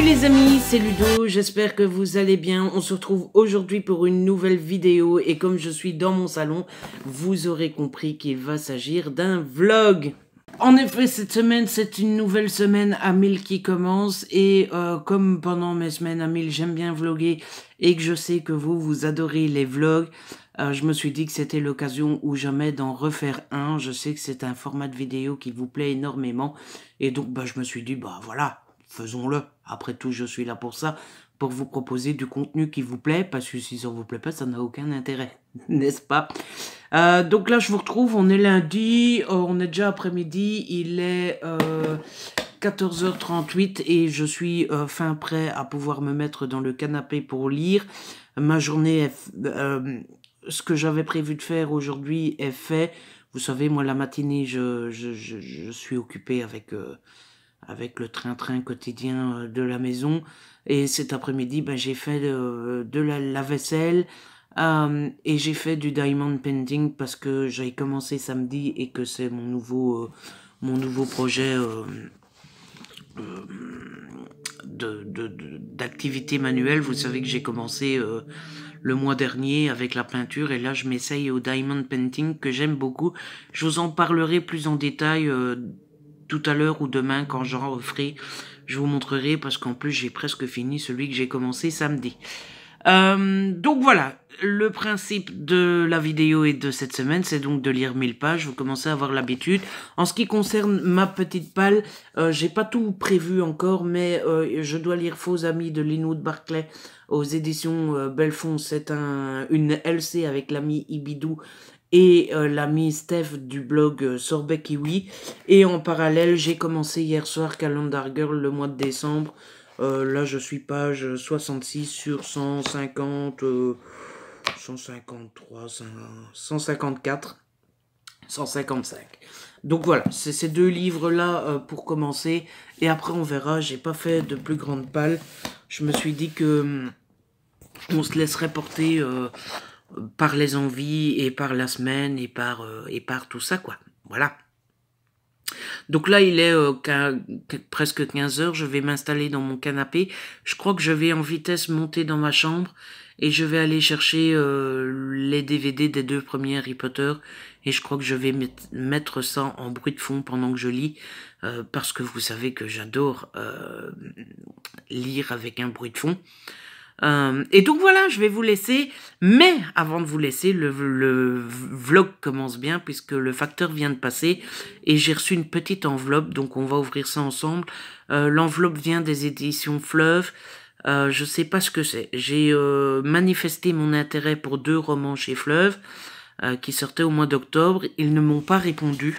Salut les amis, c'est Ludo, j'espère que vous allez bien. On se retrouve aujourd'hui pour une nouvelle vidéo et comme je suis dans mon salon, vous aurez compris qu'il va s'agir d'un vlog. En effet, cette semaine, c'est une nouvelle semaine à 1000 qui commence et euh, comme pendant mes semaines à 1000, j'aime bien vlogger et que je sais que vous, vous adorez les vlogs, euh, je me suis dit que c'était l'occasion ou jamais d'en refaire un. Je sais que c'est un format de vidéo qui vous plaît énormément et donc bah, je me suis dit, bah voilà, faisons-le. Après tout, je suis là pour ça, pour vous proposer du contenu qui vous plaît, parce que si ça vous plaît pas, ça n'a aucun intérêt, n'est-ce pas euh, Donc là, je vous retrouve, on est lundi, euh, on est déjà après-midi, il est... 14h38 euh, et je suis fin prêt à pouvoir me mettre dans le canapé pour lire. Ma journée, ce que j'avais prévu de faire aujourd'hui est fait. Vous savez, moi la matinée, je, je, je, suis occupé avec avec le train-train quotidien euh, de la maison. Et cet après-midi, ben, j'ai fait euh, de, la, vaisselle euh, et j'ai fait du diamond painting parce que j'ai commencé samedi et que c'est mon nouveau, mon nouveau projet d'activité de, manuelle. Vous savez que j'ai commencé le mois dernier avec la peinture et là je m'essaye au diamond painting que j'aime beaucoup. Je vous en parlerai plus en détail tout à l'heure ou demain quand j'en referai, je vous montrerai parce qu'en plus j'ai presque fini celui que j'ai commencé samedi. Euh, donc voilà, le principe de la vidéo et de cette semaine, c'est donc de lire 1000 pages. Vous commencez à avoir l'habitude. En ce qui concerne ma petite palle, euh, j'ai pas tout prévu encore, mais euh, je dois lire Faux Amis de Linwood Barclay aux éditions Belfond. C'est un, une LC avec l'ami Ibidou et euh, l'ami Steph du blog euh, Sorbet Kiwi. Et en parallèle, j'ai commencé hier soir Calendar Girl le mois de décembre. Euh, là, je suis page 66 sur 150, 153, 154, 155. Donc voilà, c'est ces deux livres-là euh, pour commencer. Et après, on verra. J'ai pas fait de plus grande palle. Je me suis dit que hum, on se laisserait porter par les envies et par la semaine et par, euh, et par tout ça, quoi. Voilà. Donc là, il est euh, presque 15 heures. Je vais m'installer dans mon canapé. Je crois que je vais en vitesse monter dans ma chambre et je vais aller chercher euh, les DVD des deux premiers Harry Potter. Et je crois que je vais mettre ça en bruit de fond pendant que je lis. parce que vous savez que j'adore lire avec un bruit de fond. Euh, et donc voilà, je vais vous laisser. Mais avant de vous laisser, le, vlog commence bien puisque le facteur vient de passer et j'ai reçu une petite enveloppe. Donc on va ouvrir ça ensemble. Euh, l'enveloppe vient des éditions Fleuve. Euh, je sais pas ce que c'est. J'ai manifesté mon intérêt pour deux romans chez Fleuve qui sortaient au mois d'octobre. Ils ne m'ont pas répondu.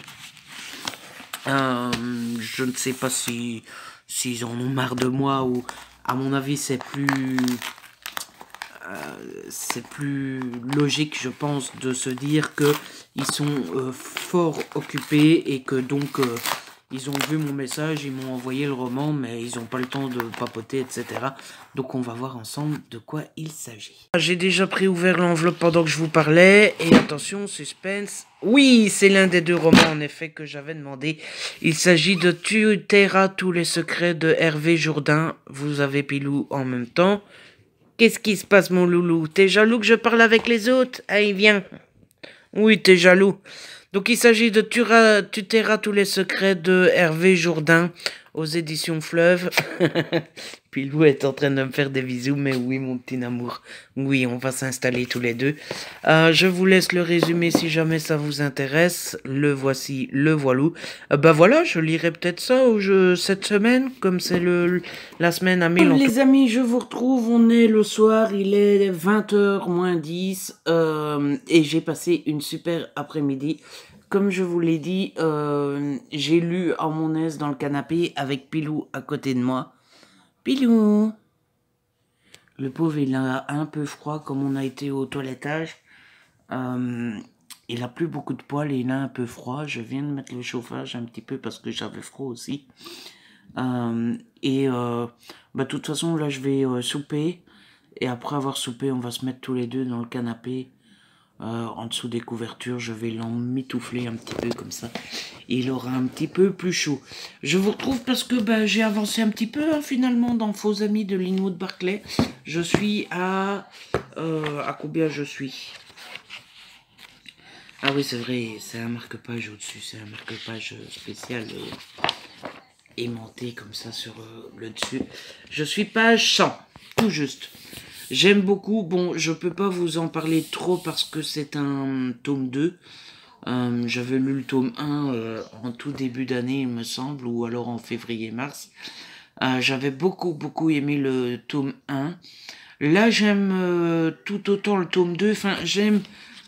je ne sais pas si s'ils en ont marre de moi ou à mon avis, c'est plus... Euh, c'est plus logique, je pense, de se dire que ils sont euh, fort occupés et que donc euh, ils ont vu mon message, ils m'ont envoyé le roman, mais ils n'ont pas le temps de papoter, etc. Donc on va voir ensemble de quoi il s'agit. Ah, j'ai déjà pris ouvert l'enveloppe pendant que je vous parlais, et attention, suspense. Oui, c'est l'un des deux romans en effet que j'avais demandé. Il s'agit de Tu tous les secrets de Hervé Jourdain. Vous avez Pilou en même temps. Qu'est-ce qui se passe mon loulou T'es jaloux que je parle avec les autres Allez, hein, viens. Oui, t'es jaloux. Donc il s'agit de Tura, Tu tous les secrets de Hervé Jourdain aux éditions Fleuve. Pilou est en train de me faire des bisous, mais oui, mon petit amour. Oui, on va s'installer tous les deux. Euh, je vous laisse le résumé si jamais ça vous intéresse. Le voici, le voilou. Ben bah voilà, je lirai peut-être ça ou je, cette semaine, comme c'est le la semaine à Milan. Les amis, je vous retrouve. On est le soir, il est 20h moins 10. Euh, et j'ai passé une super après-midi comme je vous l'ai dit, j'ai lu à mon aise dans le canapé avec Pilou à côté de moi. Pilou Le pauvre, il a un peu froid comme on a été au toilettage. Euh, il a plus beaucoup de poils et il a un peu froid. Je viens de mettre le chauffage un petit peu parce que j'avais froid aussi. Euh, et euh, bah, de toute façon, là, je vais souper. Et après avoir soupé, on va se mettre tous les deux dans le canapé euh, en dessous des couvertures. Je vais l'en mitoufler un petit peu comme ça. Il aura un petit peu plus chaud. Je vous retrouve parce que bah, j'ai avancé un petit peu hein, finalement dans Faux Amis de Linwood Barclay. Je suis à... Euh, à combien je suis Ah oui, c'est vrai, c'est un marque-page au-dessus. C'est un marque-page spécial euh, aimanté comme ça sur le dessus. Je suis page 100, tout juste. J'aime beaucoup. Bon, je peux pas vous en parler trop parce que c'est un tome 2. Euh, j'avais lu le tome 1 euh, en tout début d'année, il me semble, ou alors en février-mars. Euh, j'avais beaucoup, beaucoup aimé le tome 1. Là, j'aime tout autant le tome 2. Enfin, j'aime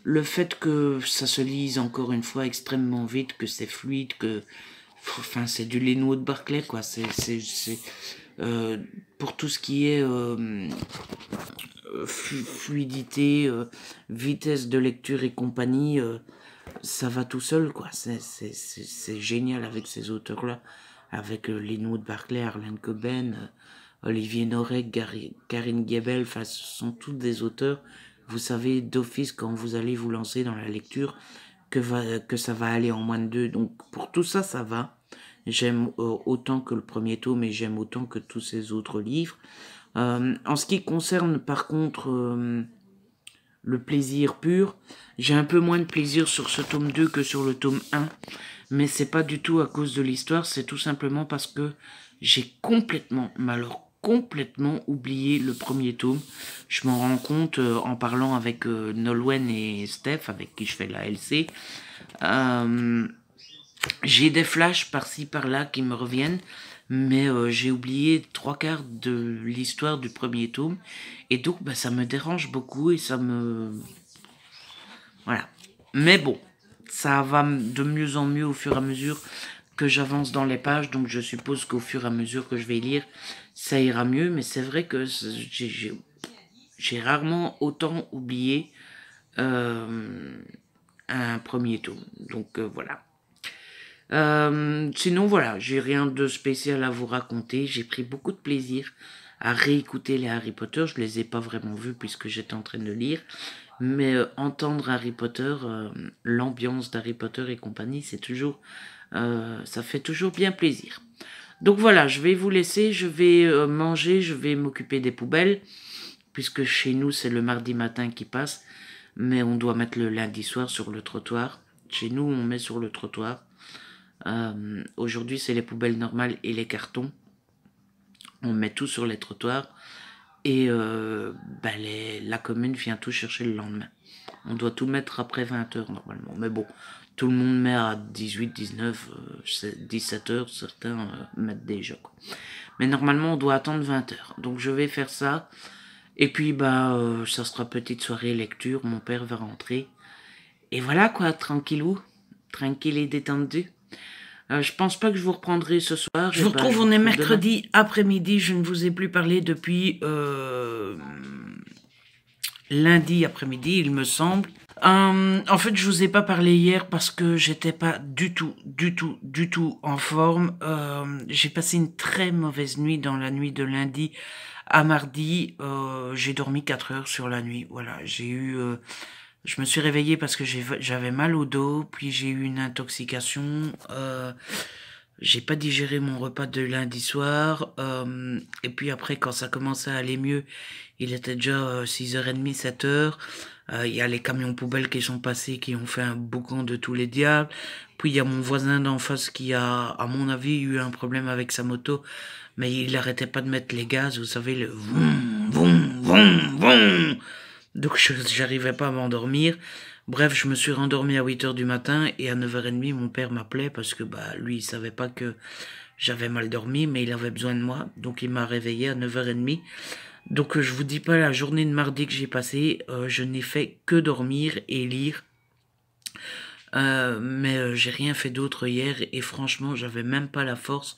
le fait que ça se lise encore une fois extrêmement vite, que c'est fluide, que... Enfin, c'est du Lénou de Barclay, quoi. C'est euh, pour tout ce qui est euh, euh, fluidité, vitesse de lecture et compagnie, ça va tout seul, quoi. C'est génial avec ces auteurs-là, avec Linwood Barclay, Arlene Coben, Olivier Norek, Karine Gebel, ce sont tous des auteurs. Vous savez d'office quand vous allez vous lancer dans la lecture que, que ça va aller en moins de deux. Donc pour tout ça, ça va. J'aime euh, autant que le premier tome et j'aime autant que tous ces autres livres. Euh, en ce qui concerne par contre euh, le plaisir pur, j'ai un peu moins de plaisir sur ce tome 2 que sur le tome 1. Mais c'est pas du tout à cause de l'histoire, c'est tout simplement parce que j'ai complètement, mais complètement oublié le premier tome. Je m'en rends compte en parlant avec Nolwen et Steph, avec qui je fais la LC. Euh, j'ai des flashs par-ci par-là qui me reviennent, mais euh, j'ai oublié trois quarts de l'histoire du premier tome. Et donc, bah, ça me dérange beaucoup et ça me. Voilà. Mais bon, ça va de mieux en mieux au fur et à mesure que j'avance dans les pages, donc je suppose qu'au fur et à mesure que je vais lire, ça ira mieux, mais c'est vrai que j'ai rarement autant oublié euh, un premier tome. Donc euh, voilà. Euh, sinon, voilà, j'ai rien de spécial à vous raconter. J'ai pris beaucoup de plaisir à réécouter les Harry Potter. Je les ai pas vraiment vus puisque j'étais en train de lire. Mais euh, entendre Harry Potter, euh, l'ambiance d'Harry Potter et compagnie, c'est toujours, ça fait toujours bien plaisir. Donc voilà, je vais vous laisser, je vais manger, je vais m'occuper des poubelles, puisque chez nous c'est le mardi matin qui passe, mais on doit mettre le lundi soir sur le trottoir. Chez nous, on met sur le trottoir euh, aujourd'hui, c'est les poubelles normales et les cartons. On met tout sur les trottoirs et euh, bah, la commune vient tout chercher le lendemain. On doit tout mettre après 20h normalement. Mais bon, tout le monde met à 18, 19, 17h, certains euh, mettent déjà. Quoi. Mais normalement, on doit attendre 20h. Donc je vais faire ça. Et puis, bah, ça sera petite soirée lecture. Mon père va rentrer. Et voilà quoi, tranquillou, tranquille et détendu. Euh, je pense pas que je vous reprendrai ce soir. Je eh vous ben, retrouve, on est mercredi après-midi. Je ne vous ai plus parlé depuis euh, lundi après-midi, il me semble. Euh, en fait, je vous ai pas parlé hier parce que j'étais pas du tout, du tout, du tout en forme. J'ai passé une très mauvaise nuit dans la nuit de lundi à mardi. J'ai dormi 4 heures sur la nuit. Voilà, j'ai eu je me suis réveillé parce que j'avais mal au dos, puis j'ai eu une intoxication. Euh, j'ai pas digéré mon repas de lundi soir. Euh, et puis après, quand ça commençait à aller mieux, il était déjà 6h30, 7h. Euh, euh, il y a les camions poubelles qui sont passés, qui ont fait un boucan de tous les diables. Puis il y a mon voisin d'en face qui a, à mon avis, eu un problème avec sa moto. Mais il n'arrêtait pas de mettre les gaz, vous savez, le vroom, vroom, vroom, vroom. Donc j'arrivais pas à m'endormir. Bref, je me suis rendormi à 8h du matin et à 9h30, mon père m'appelait parce que bah, lui, il savait pas que j'avais mal dormi, mais il avait besoin de moi. Donc il m'a réveillé à 9h30. Donc euh, je vous dis pas la journée de mardi que j'ai passée, euh, je n'ai fait que dormir et lire. Euh, mais j'ai rien fait d'autre hier et franchement, j'avais même pas la force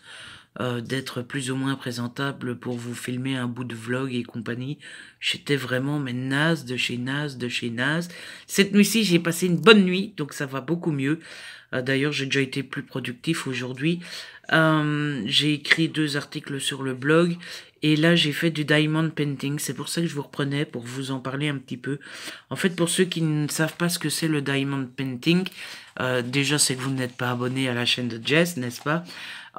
euh, d'être plus ou moins présentable pour vous filmer un bout de vlog et compagnie. J'étais vraiment mais naze de chez naze de chez naze. Cette nuit-ci, j'ai passé une bonne nuit, donc ça va beaucoup mieux. Euh, d'ailleurs, j'ai déjà été plus productif aujourd'hui. Euh, j'ai écrit deux articles sur le blog et là, j'ai fait du diamond painting. C'est pour ça que je vous reprenais, pour vous en parler un petit peu. En fait, pour ceux qui ne savent pas ce que c'est le diamond painting, déjà, c'est que vous n'êtes pas abonné à la chaîne de Jess, n'est-ce pas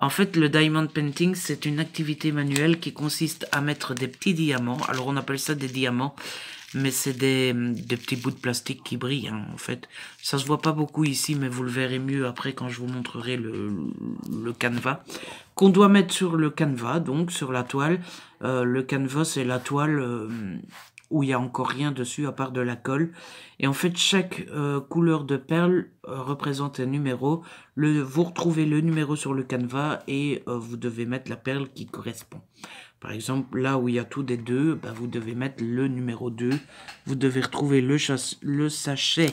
en fait, le diamond painting, c'est une activité manuelle qui consiste à mettre des petits diamants. Alors, on appelle ça des diamants, mais c'est des, petits bouts de plastique qui brillent, hein, en fait. Ça se voit pas beaucoup ici, mais vous le verrez mieux après quand je vous montrerai le, le canevas. Qu'on doit mettre sur le canevas, donc, sur la toile. Euh, le canevas, c'est la toile... Euh, où il n'y a encore rien dessus à part de la colle. Et en fait, chaque euh, couleur de perle euh, représente un numéro. Le, vous retrouvez le numéro sur le canevas et euh, vous devez mettre la perle qui correspond. Par exemple, là où il y a tout des deux, bah, vous devez mettre le numéro 2. Vous devez retrouver le, sachet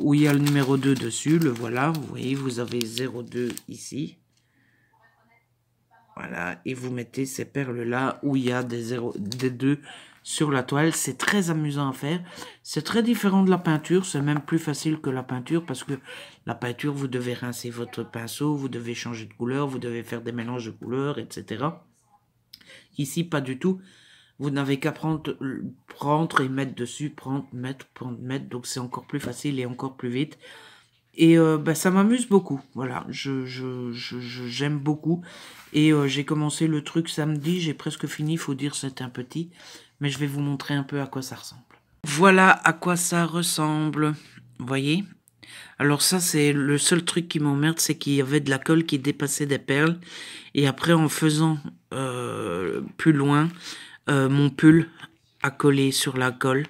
où il y a le numéro 2 dessus. Le voilà, vous voyez, vous avez 02 ici. Voilà, et vous mettez ces perles-là où il y a des, 0, des sur la toile. C'est très amusant à faire. C'est très différent de la peinture. C'est même plus facile que la peinture parce que la peinture, vous devez rincer votre pinceau, vous devez changer de couleur, vous devez faire des mélanges de couleurs, etc. Ici, pas du tout. Vous n'avez qu'à prendre, prendre et mettre dessus, prendre, mettre, prendre, mettre. Donc c'est encore plus facile et encore plus vite. Et euh, bah, ça m'amuse beaucoup. Voilà, je j'aime je, je, beaucoup. Et euh, j'ai commencé le truc samedi, j'ai presque fini, faut dire c'est un petit mais je vais vous montrer un peu à quoi ça ressemble. Voilà à quoi ça ressemble, voyez alors ça, c'est le seul truc qui m'emmerde, c'est qu'il y avait de la colle qui dépassait des perles. Et après, en faisant euh, plus loin, euh, mon pull a collé sur la colle.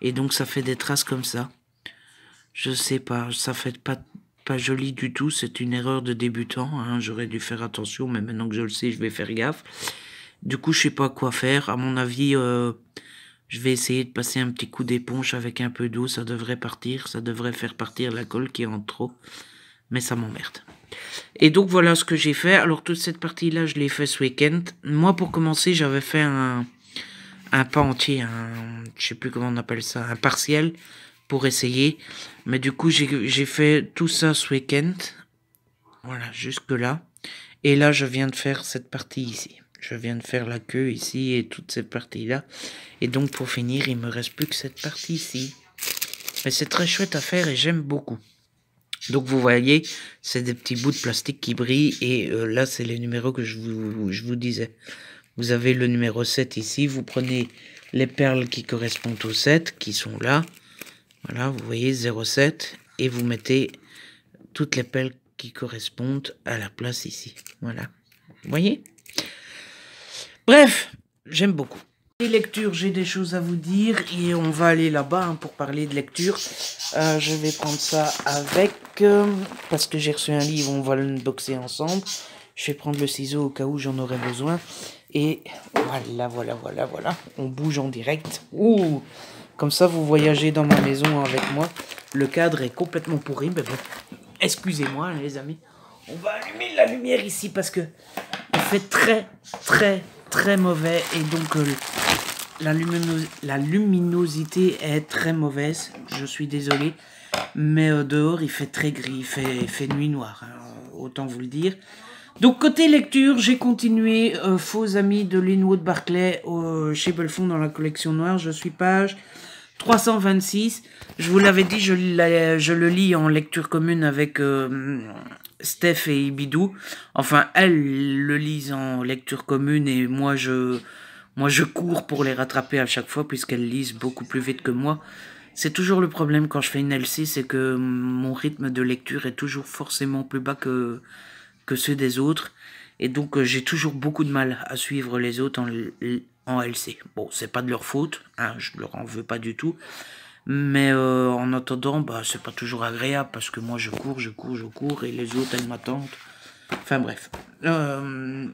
Et donc, ça fait des traces comme ça. Je sais pas, ça fait pas, pas joli du tout. C'est une erreur de débutant. Hein. J'aurais dû faire attention, mais maintenant que je le sais, je vais faire gaffe. Du coup, je sais pas quoi faire. À mon avis, euh, je vais essayer de passer un petit coup d'éponge avec un peu d'eau. Ça devrait partir. Ça devrait faire partir la colle qui est en trop. Mais ça m'emmerde. Et donc, voilà ce que j'ai fait. Alors, toute cette partie-là, je l'ai fait ce week-end. Moi, pour commencer, j'avais fait un, un pas entier. Un, je sais plus comment on appelle ça. Un partiel pour essayer. Mais du coup, j'ai fait tout ça ce week-end. Voilà, jusque-là. Et là, je viens de faire cette partie ici je viens de faire la queue ici et toutes ces parties là Et donc pour finir, il me reste plus que cette partie ici. Mais c'est très chouette à faire et j'aime beaucoup. Donc vous voyez, c'est des petits bouts de plastique qui brillent et euh, là c'est les numéros que je vous, je vous disais. Vous avez le numéro 7 ici, vous prenez les perles qui correspondent au 7 qui sont là. Voilà, vous voyez 07 et vous mettez toutes les perles qui correspondent à la place ici. Voilà. Vous voyez Bref, j'aime beaucoup. Les lectures, j'ai des choses à vous dire et on va aller là-bas hein, pour parler de lecture. Euh, je vais prendre ça avec, euh, parce que j'ai reçu un livre, on va l'unboxer ensemble. Je vais prendre le ciseau au cas où j'en aurais besoin. Et voilà, voilà, voilà, voilà. On bouge en direct. Ouh Comme ça, vous voyagez dans ma maison avec moi. Le cadre est complètement pourri, mais bon. Excusez-moi, hein, les amis. On va allumer la lumière ici parce que il fait très, très, très mauvais et donc euh, la, luminosité est très mauvaise. Je suis désolé, mais euh, dehors il fait très gris, il fait, nuit noire, hein, autant vous le dire. Donc côté lecture, j'ai continué euh, Faux amis de Linwood Barclay chez Belfond dans la collection noire. Je suis page 326. Je vous l'avais dit, je, le lis en lecture commune avec Steph et Ibidou. Enfin, elles le lisent en lecture commune et moi je, moi je cours pour les rattraper à chaque fois puisqu'elles lisent beaucoup plus vite que moi. C'est toujours le problème quand je fais une LC, c'est que mon rythme de lecture est toujours forcément plus bas que, que ceux des autres. Et donc euh, j'ai toujours beaucoup de mal à suivre les autres en, en LC. Bon, c'est pas de leur faute, hein, je leur en veux pas du tout. Mais euh, en attendant, bah, c'est pas toujours agréable parce que moi je cours, je cours, je cours et les autres elles m'attendent. Enfin bref. Euh,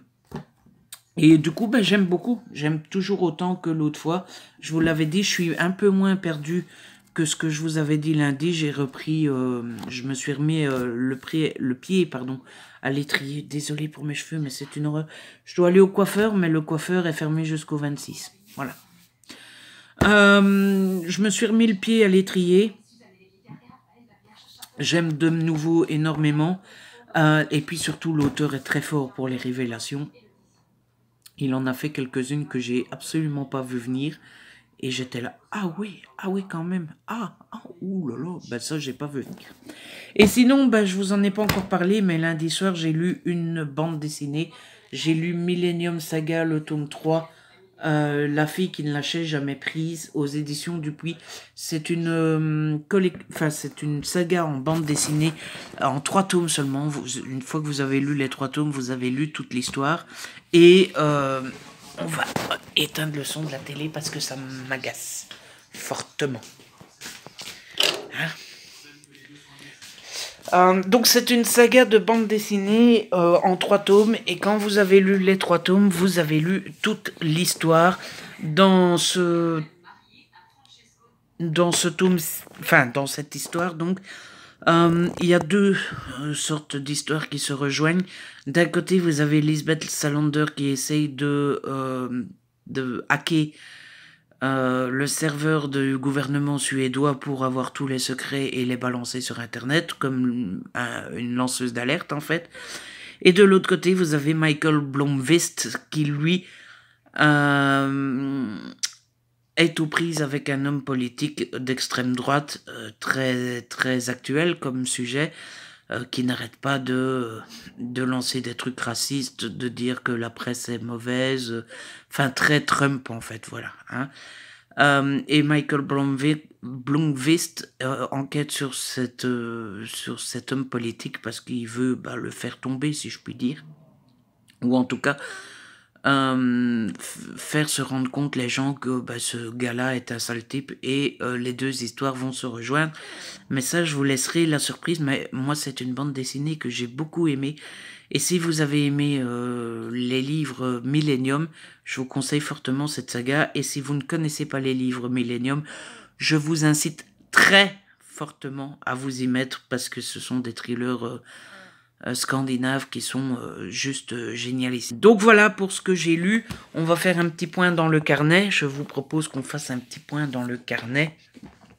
et du coup, bah, j'aime beaucoup. J'aime toujours autant que l'autre fois. Je vous l'avais dit, je suis un peu moins perdu que ce que je vous avais dit lundi. J'ai repris, euh, je me suis remis le, le pied pardon, à l'étrier. Désolé pour mes cheveux, mais c'est une horreur. Je dois aller au coiffeur, mais le coiffeur est fermé jusqu'au 26. Voilà. Euh, je me suis remis le pied à l'étrier. J'aime de nouveau énormément. Euh, et puis surtout, l'auteur est très fort pour les révélations. Il en a fait quelques-unes que j'ai absolument pas vu venir. Et j'étais là, ah oui, ah oui quand même, ah, ah là, ben ça j'ai pas vu venir. Et sinon, ben, je vous en ai pas encore parlé, mais lundi soir j'ai lu une bande dessinée. J'ai lu Millennium Saga, le tome 3 euh, la fille qui ne lâchait jamais prise aux éditions Dupuis. C'est une, euh, c'est une saga en bande dessinée en trois tomes seulement. une fois que vous avez lu les trois tomes, vous avez lu toute l'histoire. Et euh, on va éteindre le son de la télé parce que ça m'agace fortement. Hein euh, donc c'est une saga de bande dessinée euh, en trois tomes et quand vous avez lu les trois tomes, vous avez lu toute l'histoire dans ce dans ce tome, enfin dans cette histoire donc. Euh, il y a deux sortes d'histoires qui se rejoignent. D'un côté, vous avez Lisbeth Salander qui essaye de, de hacker euh, le serveur du gouvernement suédois pour avoir tous les secrets et les balancer sur Internet, comme euh, une lanceuse d'alerte en fait. Et de l'autre côté, vous avez Michael Blomvist qui, lui, euh, est aux prises avec un homme politique d'extrême droite très, très actuel comme sujet. Euh, qui n'arrête pas de, de lancer des trucs racistes, de dire que la presse est mauvaise, enfin très Trump en fait, voilà. Hein. Euh, et Michael Blomvist euh, enquête sur, cette, euh, sur cet homme politique parce qu'il veut bah, le faire tomber, si je puis dire, ou en tout cas euh, faire se rendre compte les gens que bah, ce gars-là est un sale type et euh, les deux histoires vont se rejoindre. Mais ça, je vous laisserai la surprise. Mais moi, c'est une bande dessinée que j'ai beaucoup aimée. Et si vous avez aimé euh, les livres Millennium, je vous conseille fortement cette saga. Et si vous ne connaissez pas les livres Millennium, je vous incite très fortement à vous y mettre parce que ce sont des thrillers euh, scandinaves qui sont euh, juste euh, géniales Donc voilà pour ce que j'ai lu. On va faire un petit point dans le carnet. Je vous propose qu'on fasse un petit point dans le carnet,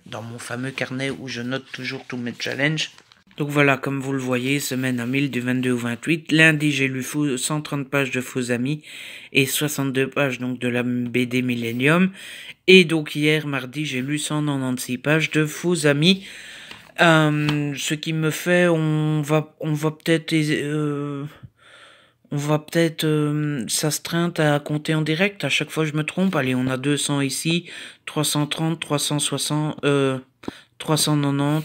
dans mon fameux carnet où je note toujours tous mes challenges. Donc voilà, comme vous le voyez, semaine à 1000 du 22 au 28. Lundi, j'ai lu 130 pages de Faux Amis et 62 pages donc de la BD Millennium. Et donc hier, mardi, j'ai lu 196 pages de Faux Amis. Euh, ce qui me fait, on va, on va peut-être, euh, on va peut-être euh, s'astreindre à compter en direct. À chaque fois, je me trompe. Allez, on a 200 ici, 330, 360, 390,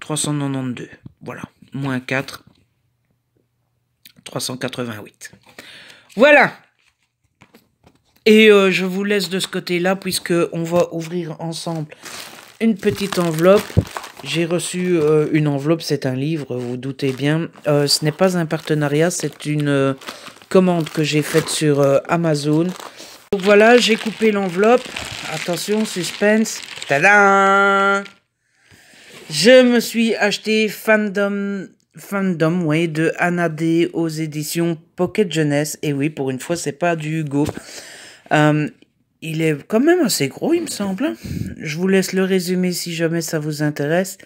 392. Voilà, moins 4, 388. Voilà. Et je vous laisse de ce côté-là puisque on va ouvrir ensemble une petite enveloppe. J'ai reçu euh, une enveloppe, c'est un livre, vous doutez bien. Euh, ce n'est pas un partenariat, c'est une euh, commande que j'ai faite sur Amazon. Donc voilà, j'ai coupé l'enveloppe. Attention, suspense. Tada Je me suis acheté Fandom Fandom, oui, de Anna D aux éditions Pocket Jeunesse. Et oui, pour une fois, c'est pas du Hugo. Il est quand même assez gros, il me semble. Hein. Je vous laisse le résumé si jamais ça vous intéresse.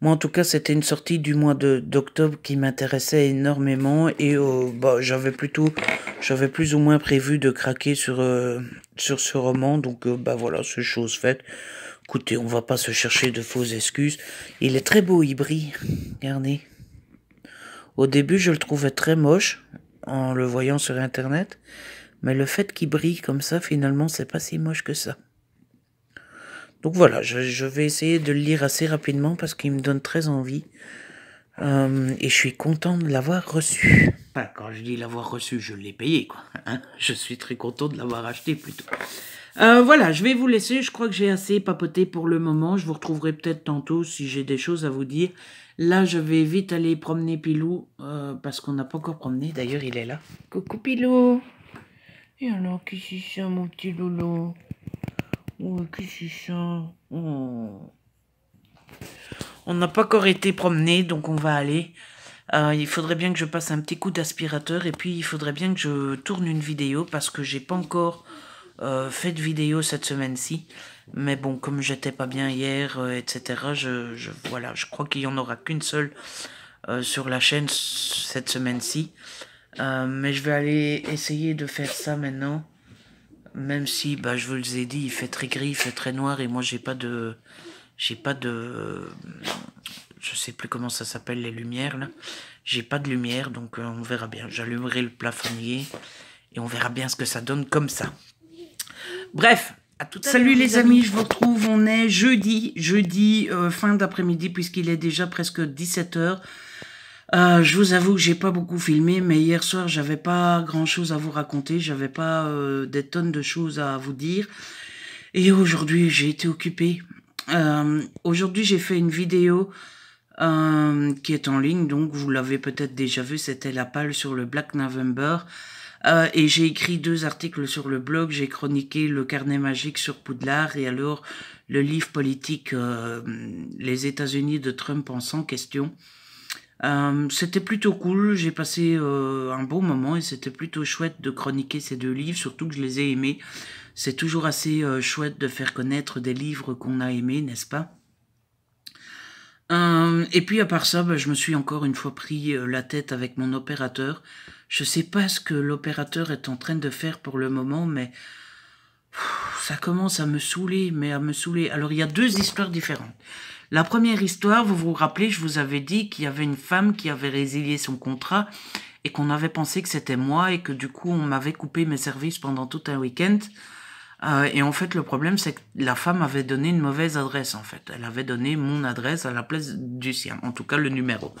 Moi, en tout cas, c'était une sortie du mois d'octobre qui m'intéressait énormément et euh, bah, j'avais plutôt, j'avais plus ou moins prévu de craquer sur, euh, sur ce roman. Donc, euh, bah voilà, c'est chose faite. Écoutez, on va pas se chercher de fausses excuses. Il est très beau, il brille. Regardez. Au début, je le trouvais très moche en le voyant sur Internet. Mais le fait qu'il brille comme ça, finalement, c'est pas si moche que ça. Donc voilà, je, vais essayer de le lire assez rapidement parce qu'il me donne très envie. Euh, et je suis content de l'avoir reçu. Bah, quand je dis l'avoir reçu, je l'ai payé, quoi. Hein. je suis très content de l'avoir acheté plutôt. Euh, voilà, je vais vous laisser. Je crois que j'ai assez papoté pour le moment. Je vous retrouverai peut-être tantôt si j'ai des choses à vous dire. Là, je vais vite aller promener Pilou euh, parce qu'on n'a pas encore promené. D'ailleurs, il est là. Coucou Pilou et alors, qu'est-ce que c'est mon petit loulou Qu'est-ce que c'est ça hmm. On n'a pas encore été promené, donc on va aller. Euh, il faudrait bien que je passe un petit coup d'aspirateur et puis il faudrait bien que je tourne une vidéo parce que j'ai pas encore euh, fait de vidéo cette semaine-ci. Mais bon, comme j'étais pas bien hier, euh, etc., je, je, voilà, je crois qu'il y en aura qu'une seule sur la chaîne cette semaine-ci. Euh, mais je vais aller essayer de faire ça maintenant. Même si, bah, je vous les ai dit, il fait très gris, il fait très noir et moi j'ai pas de. J'ai pas de. Je sais plus comment ça s'appelle les lumières là. J'ai pas de lumière donc euh, on verra bien. J'allumerai le plafonnier et on verra bien ce que ça donne comme ça. Bref, à tout Salut les amis, je vous retrouve. On est jeudi, jeudi euh, fin d'après-midi puisqu'il est déjà presque 17h. Euh, je vous avoue que j'ai pas beaucoup filmé, mais hier soir j'avais pas grand chose à vous raconter, j'avais pas euh, des tonnes de choses à vous dire. Et aujourd'hui j'ai été occupé. Euh, aujourd'hui j'ai fait une vidéo qui est en ligne, donc vous l'avez peut-être déjà vu, c'était la pâle sur le Black November. et j'ai écrit deux articles sur le blog, j'ai chroniqué le carnet magique sur Poudlard et alors le livre politique Les États-Unis de Trump en 100 questions. Euh, c'était plutôt cool, j'ai passé euh, un bon moment et c'était plutôt chouette de chroniquer ces deux livres, surtout que je les ai aimés. C'est toujours assez euh, chouette de faire connaître des livres qu'on a aimés, n'est-ce pas Et puis à part ça, ben, je me suis encore une fois pris la tête avec mon opérateur. Je sais pas ce que l'opérateur est en train de faire pour le moment, mais ça commence à me saouler, mais à me saouler. Alors il y a deux histoires différentes. La première histoire, vous vous rappelez, je vous avais dit qu'il y avait une femme qui avait résilié son contrat et qu'on avait pensé que c'était moi et que du coup on m'avait coupé mes services pendant tout un week-end. Euh, et en fait, le problème, c'est que la femme avait donné une mauvaise adresse, en fait. Elle avait donné mon adresse à la place du sien, en tout cas le numéro.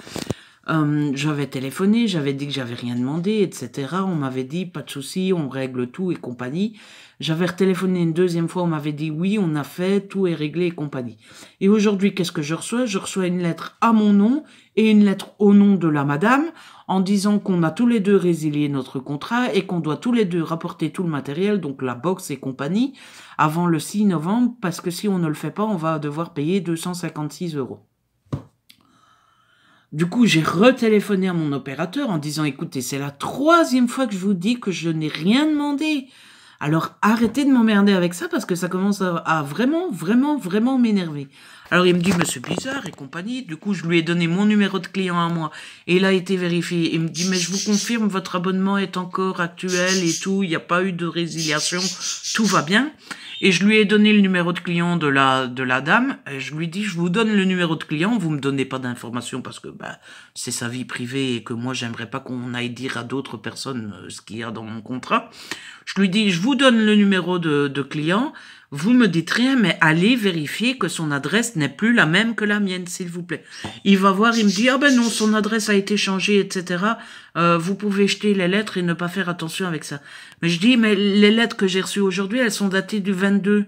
Euh, j'avais téléphoné, j'avais dit que j'avais rien demandé, etc. On m'avait dit, pas de souci, on règle tout et compagnie. J'avais téléphoné une deuxième fois, on m'avait dit oui, on a fait, tout est réglé et compagnie. Et aujourd'hui, qu'est-ce que je reçois Je reçois une lettre à mon nom et une lettre au nom de la madame en disant qu'on a tous les deux résilié notre contrat et qu'on doit tous les deux rapporter tout le matériel, donc la box et compagnie, avant le 6 novembre, parce que si on ne le fait pas, on va devoir payer 256 euros. Du coup, j'ai retéléphoné à mon opérateur en disant, écoutez, c'est la troisième fois que je vous dis que je n'ai rien demandé. Alors arrêtez de m'emmerder avec ça parce que ça commence à, vraiment, vraiment, vraiment m'énerver. Alors il me dit, mais c'est bizarre et compagnie. Du coup, je lui ai donné mon numéro de client à moi. Et il a été vérifié. Il me dit, mais je vous confirme, votre abonnement est encore actuel et tout. Il n'y a pas eu de résiliation. Tout va bien. Et je lui ai donné le numéro de client de la, de la dame. je lui dis « je vous donne le numéro de client. Vous me donnez pas d'informations parce que bah, c'est sa vie privée et que moi, j'aimerais pas qu'on aille dire à d'autres personnes euh, ce qu'il y a dans mon contrat. Je lui dis, je vous donne le numéro de, de client. Vous me dites rien, mais allez vérifier que son adresse n'est plus la même que la mienne, s'il vous plaît. Il va voir, il me dit, ah ben non, son adresse a été changée, etc. Euh, vous pouvez jeter les lettres et ne pas faire attention avec ça. Mais je dis, mais les lettres que j'ai reçues aujourd'hui, elles sont datées du 22.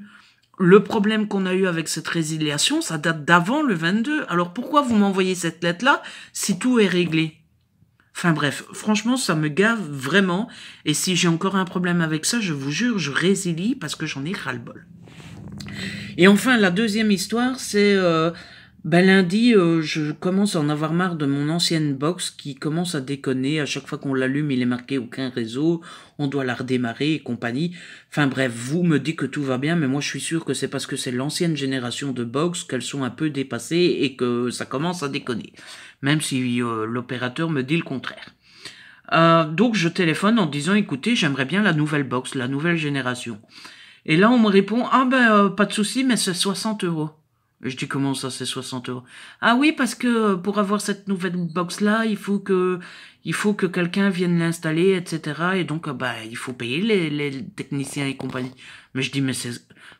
Le problème qu'on a eu avec cette résiliation, ça date d'avant le 22. Alors pourquoi vous m'envoyez cette lettre-là si tout est réglé Enfin bref, franchement, ça me gave vraiment. Et si j'ai encore un problème avec ça, je vous jure, je résilie parce que j'en ai ras-le-bol. Et enfin, la deuxième histoire, c'est euh, ben lundi, euh, je commence à en avoir marre de mon ancienne box qui commence à déconner. À chaque fois qu'on l'allume, il est marqué aucun réseau, on doit la redémarrer et compagnie. Enfin bref, vous me dites que tout va bien, mais moi je suis sûr que c'est parce que c'est l'ancienne génération de box qu'elles sont un peu dépassées et que ça commence à déconner. Même si euh, l'opérateur me dit le contraire. Euh, donc je téléphone en disant écoutez, j'aimerais bien la nouvelle box, la nouvelle génération. Et là on me répond ah ben pas de souci, mais c'est 60 euros. Je dis comment ça c'est 60 euros Ah oui parce que euh, pour avoir cette nouvelle box là il faut que il faut que quelqu'un vienne l'installer etc et donc euh, bah il faut payer les, techniciens et compagnie. Mais je dis mais c'est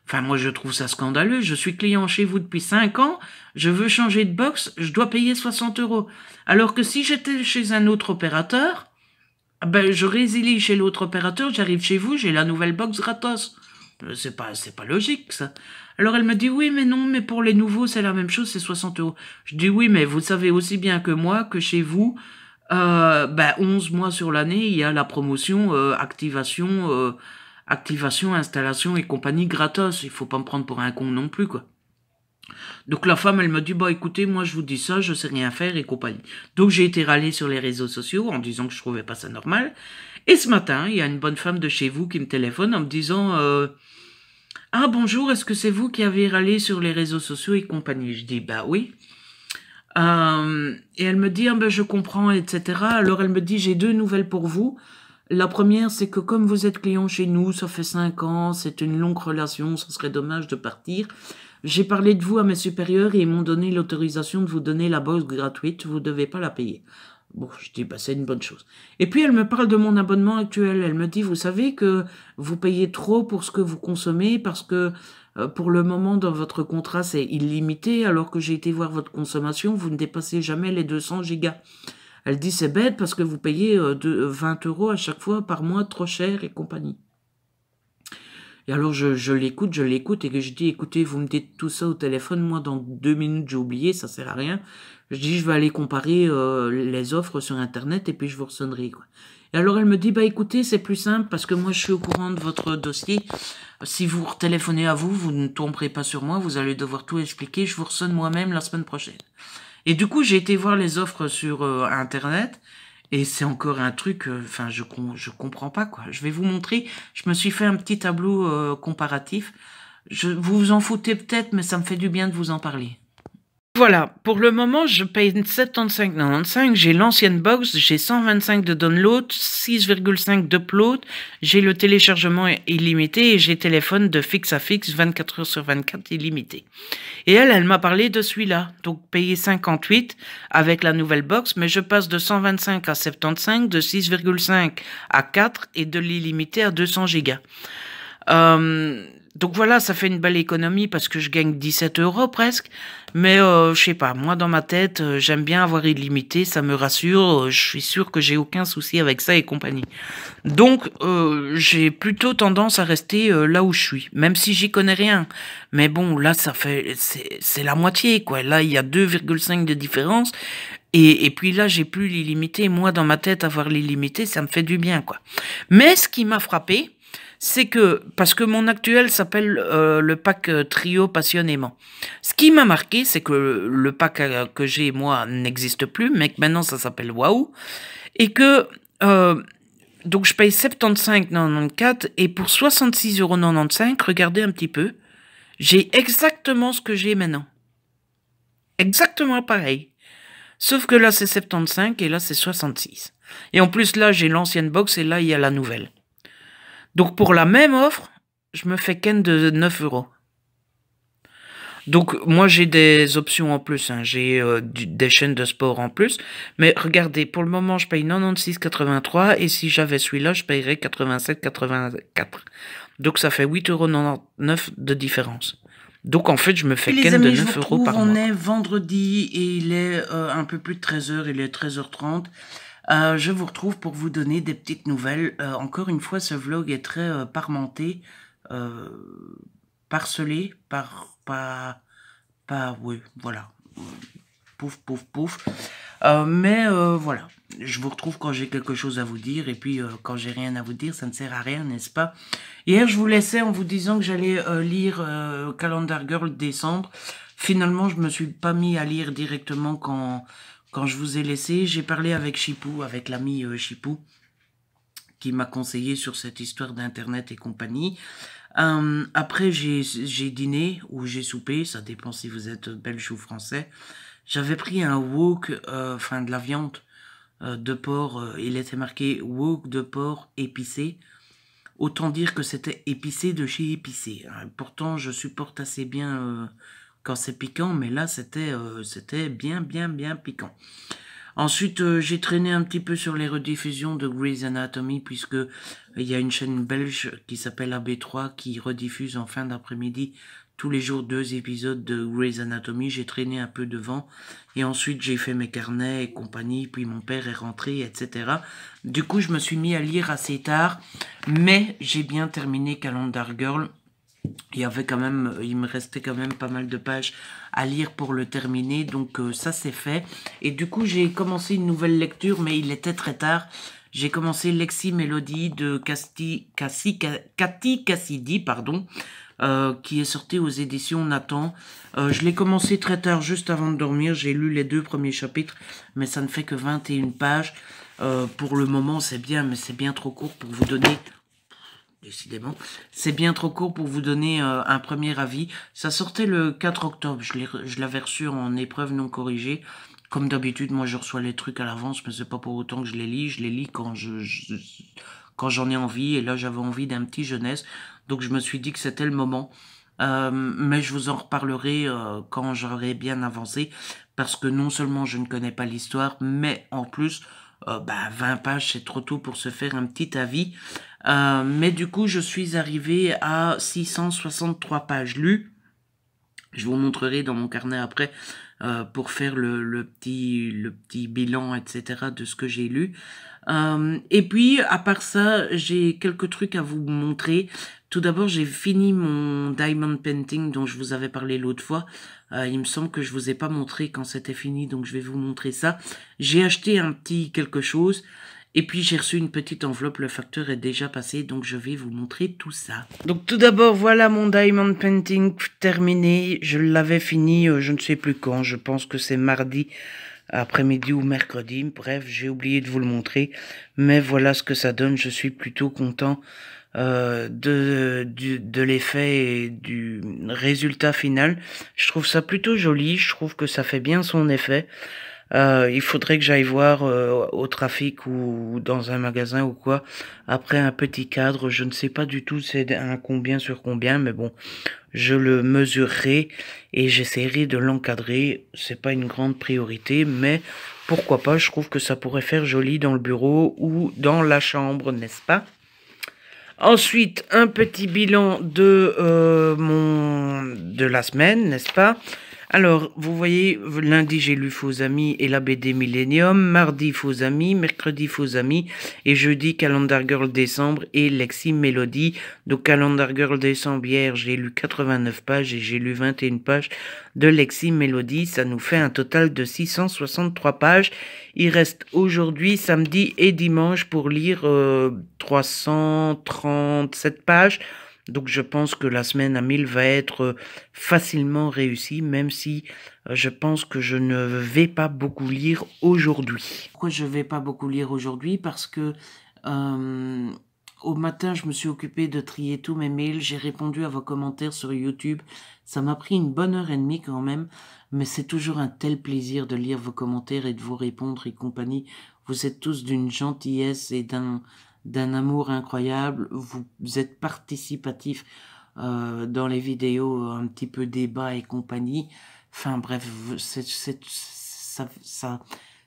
enfin moi je trouve ça scandaleux. Je suis client chez vous depuis 5 ans, je veux changer de box, je dois payer 60 euros. Alors que si j'étais chez un autre opérateur, ah ben je résilie chez l'autre opérateur, j'arrive chez vous, j'ai la nouvelle box gratos. Euh, c'est pas c'est pas logique ça. Alors elle me dit oui, mais non, mais pour les nouveaux, c'est la même chose, c'est 60 euros. Je dis oui, mais vous savez aussi bien que moi que chez vous, euh, ben, 11 mois sur l'année, il y a la promotion, euh, activation, euh, activation, installation et compagnie gratos. Il faut pas me prendre pour un con non plus, quoi. Donc la femme, elle me dit, bah écoutez, moi je vous dis ça, je sais rien faire et compagnie. Donc j'ai été râlée sur les réseaux sociaux en disant que je trouvais pas ça normal. Et ce matin, il y a une bonne femme de chez vous qui me téléphone en me disant, euh, ah bonjour, est-ce que c'est vous qui avez râlé sur les réseaux sociaux et compagnie Je dis Bah oui. Euh, et elle me dit ah, ben, Je comprends, etc. Alors elle me dit J'ai deux nouvelles pour vous. La première, c'est que comme vous êtes client chez nous, ça fait cinq ans, c'est une longue relation, ça serait dommage de partir. J'ai parlé de vous à mes supérieurs et ils m'ont donné l'autorisation de vous donner la box gratuite, vous ne devez pas la payer. Bon, je dis, bah, c'est une bonne chose. Et puis, elle me parle de mon abonnement actuel. Elle me dit, vous savez que vous payez trop pour ce que vous consommez parce que euh, pour le moment, dans votre contrat, c'est illimité, alors que j'ai été voir votre consommation, vous ne dépassez jamais les 200 gigas. Elle dit, c'est bête parce que vous payez euh, de, 20 euh, euros à chaque fois par mois trop cher et compagnie. Et alors, je l'écoute, je l'écoute et que je dis, écoutez, vous me dites tout ça au téléphone, moi, dans deux minutes, j'ai oublié, ça sert à rien. Je dis, je vais aller comparer euh, les offres sur Internet et puis je vous ressonnerai. Quoi. Et alors elle me dit, bah écoutez, c'est plus simple parce que moi je suis au courant de votre dossier. Si vous téléphonez à vous, vous ne tomberez pas sur moi, vous allez devoir tout expliquer. Je vous ressonne moi-même la semaine prochaine. Et du coup, j'ai été voir les offres sur euh, Internet. Et c'est encore un truc, euh, enfin, je, je comprends pas, quoi. Je vais vous montrer. Je me suis fait un petit tableau comparatif. Je, vous vous en foutez peut-être, mais ça me fait du bien de vous en parler. Voilà, pour le moment, je paye 75,95. J'ai l'ancienne box, j'ai 125 de download, 6,5 d'upload, j'ai le téléchargement illimité et j'ai téléphone de fixe à fixe 24 heures sur 24 illimité. Et elle, elle m'a parlé de celui-là. Donc, payer 58 avec la nouvelle box, mais je passe de 125 à 75, de 6,5 à 4 et de l'illimité à 200 gigas. Euh, donc voilà, ça fait une belle économie parce que je gagne 17 euros presque. Mais euh, je sais pas, moi dans ma tête, euh, j'aime bien avoir illimité, ça me rassure, euh, je suis sûr que j'ai aucun souci avec ça et compagnie. Donc euh, j'ai plutôt tendance à rester là où je suis, même si j'y connais rien. Mais bon, là ça fait, c'est la moitié quoi. Là il y a 2,5 de différence. Et, puis là, j'ai plus l'illimité. Moi, dans ma tête, avoir l'illimité, ça me fait du bien, quoi. Mais ce qui m'a frappé, c'est que, parce que mon actuel s'appelle euh, le pack euh, Trio Passionnément. Ce qui m'a marqué, c'est que le pack euh, que j'ai, moi, n'existe plus, mais que maintenant ça s'appelle Waouh. Et que, euh, donc je paye 75,94 et pour 66,95€, regardez un petit peu, j'ai exactement ce que j'ai maintenant. Exactement pareil. Sauf que là, c'est 75 et là, c'est 66. Et en plus, là, j'ai l'ancienne box et là, il y a la nouvelle. Donc pour la même offre, je me fais ken de 9 euros. Donc moi j'ai des options en plus, hein. j'ai euh, des chaînes de sport en plus, mais regardez, pour le moment je paye 96,83 et si j'avais celui-là je payerais 87,84. Donc ça fait 8,99 euros de différence. Donc en fait je me fais ken de 9 euros par on mois. On est vendredi et il est euh, un peu plus de 13h, il est 13h30. Euh, je vous retrouve pour vous donner des petites nouvelles. Euh, encore une fois, ce vlog est très euh, parmenté, parcelé, par, pas, pas, oui, voilà. Pouf, pouf, pouf. mais voilà, je vous retrouve quand j'ai quelque chose à vous dire et puis quand j'ai rien à vous dire, ça ne sert à rien, n'est-ce pas Hier, je vous laissais en vous disant que j'allais lire Calendar Girl décembre. Finalement, je me suis pas mis à lire directement quand quand je vous ai laissé, j'ai parlé avec Chipou, avec l'ami euh, Chipou, qui m'a conseillé sur cette histoire d'Internet et compagnie. Euh, après, j'ai dîné ou j'ai soupé, ça dépend si vous êtes belge ou français. J'avais pris un wok, euh, enfin de la viande de porc, il était marqué wok de porc épicé. Autant dire que c'était épicé de chez épicé. Pourtant, je supporte assez bien quand c'est piquant, mais là c'était euh, c'était bien bien bien piquant. Ensuite, euh, j'ai traîné un petit peu sur les rediffusions de Grey's Anatomy puisque euh, il y a une chaîne belge qui s'appelle AB3 qui rediffuse en fin d'après-midi tous les jours deux épisodes de Grey's Anatomy. J'ai traîné un peu devant et ensuite j'ai fait mes carnets et compagnie. Puis mon père est rentré, etc. Du coup, je me suis mis à lire assez tard, mais j'ai bien terminé Calendar Girl il y avait quand même, il me restait quand même pas mal de pages à lire pour le terminer, donc euh, ça c'est fait. Et du coup j'ai commencé une nouvelle lecture, mais il était très tard. J'ai commencé Lexi Mélodie de Casti, Cassi, Cathy Cassidy, pardon, euh, qui est sorti aux éditions Nathan. Euh, je l'ai commencé très tard, juste avant de dormir. J'ai lu les deux premiers chapitres, mais ça ne fait que 21 pages. pour le moment c'est bien, mais c'est bien trop court pour vous donner décidément. C'est bien trop court pour vous donner euh, un premier avis. Ça sortait le 4 octobre, je l'avais reçu en épreuve non corrigée. Comme d'habitude, moi je reçois les trucs à l'avance, mais c'est pas pour autant que je les lis. Je les lis quand je, quand j'en ai envie, et là j'avais envie d'un petit jeunesse, donc je me suis dit que c'était le moment. Euh, mais je vous en reparlerai euh, quand j'aurai bien avancé, parce que non seulement je ne connais pas l'histoire, mais en plus, ben bah, 20 pages, c'est trop tôt pour se faire un petit avis. Euh, mais du coup, je suis arrivé à 663 pages lues. Je vous montrerai dans mon carnet après euh, pour faire le, le, petit, le petit bilan, etc. de ce que j'ai lu. Euh, et puis, à part ça, j'ai quelques trucs à vous montrer. Tout d'abord, j'ai fini mon Diamond Painting dont je vous avais parlé l'autre fois. il me semble que je vous ai pas montré quand c'était fini, donc je vais vous montrer ça. J'ai acheté un petit quelque chose. Et puis j'ai reçu une petite enveloppe, le facteur est déjà passé, donc je vais vous montrer tout ça. Donc tout d'abord, voilà mon diamond painting terminé. Je l'avais fini, euh, je ne sais plus quand, je pense que c'est mardi après-midi ou mercredi. Bref, j'ai oublié de vous le montrer. Mais voilà ce que ça donne. Je suis plutôt content euh, de, de, de l'effet et du résultat final. Je trouve ça plutôt joli. Je trouve que ça fait bien son effet. Euh, il faudrait que j'aille voir euh, au trafic ou, dans un magasin ou quoi. Après un petit cadre, je ne sais pas du tout c'est un combien sur combien, mais bon, je le mesurerai et j'essaierai de l'encadrer. C'est pas une grande priorité, mais pourquoi pas, je trouve que ça pourrait faire joli dans le bureau ou dans la chambre, n'est-ce pas Ensuite, un petit bilan de, euh, mon, de la semaine, n'est-ce pas alors, vous voyez, lundi j'ai lu Faux Amis et la BD Millennium, mardi Faux Amis, mercredi Faux Amis et jeudi Calendar Girl décembre et Lexi Melody. Donc Calendar Girl décembre hier, j'ai lu 89 pages et j'ai lu 21 pages de Lexi Melody. Ça nous fait un total de 663 pages. Il reste aujourd'hui, samedi et dimanche pour lire 337 euh, pages. Donc je pense que la semaine à 1000 va être euh, facilement réussie, même si euh, je pense que je ne vais pas beaucoup lire aujourd'hui. Pourquoi je ne vais pas beaucoup lire aujourd'hui Parce que euh, au matin, je me suis occupé de trier tous mes mails, j'ai répondu à vos commentaires sur YouTube. Ça m'a pris une bonne heure et demie quand même, mais c'est toujours un tel plaisir de lire vos commentaires et de vous répondre et compagnie. Vous êtes tous d'une gentillesse et d'un d'un amour incroyable. Vous êtes participatif euh, dans les vidéos un petit peu débat et compagnie. Enfin bref, ça, ça,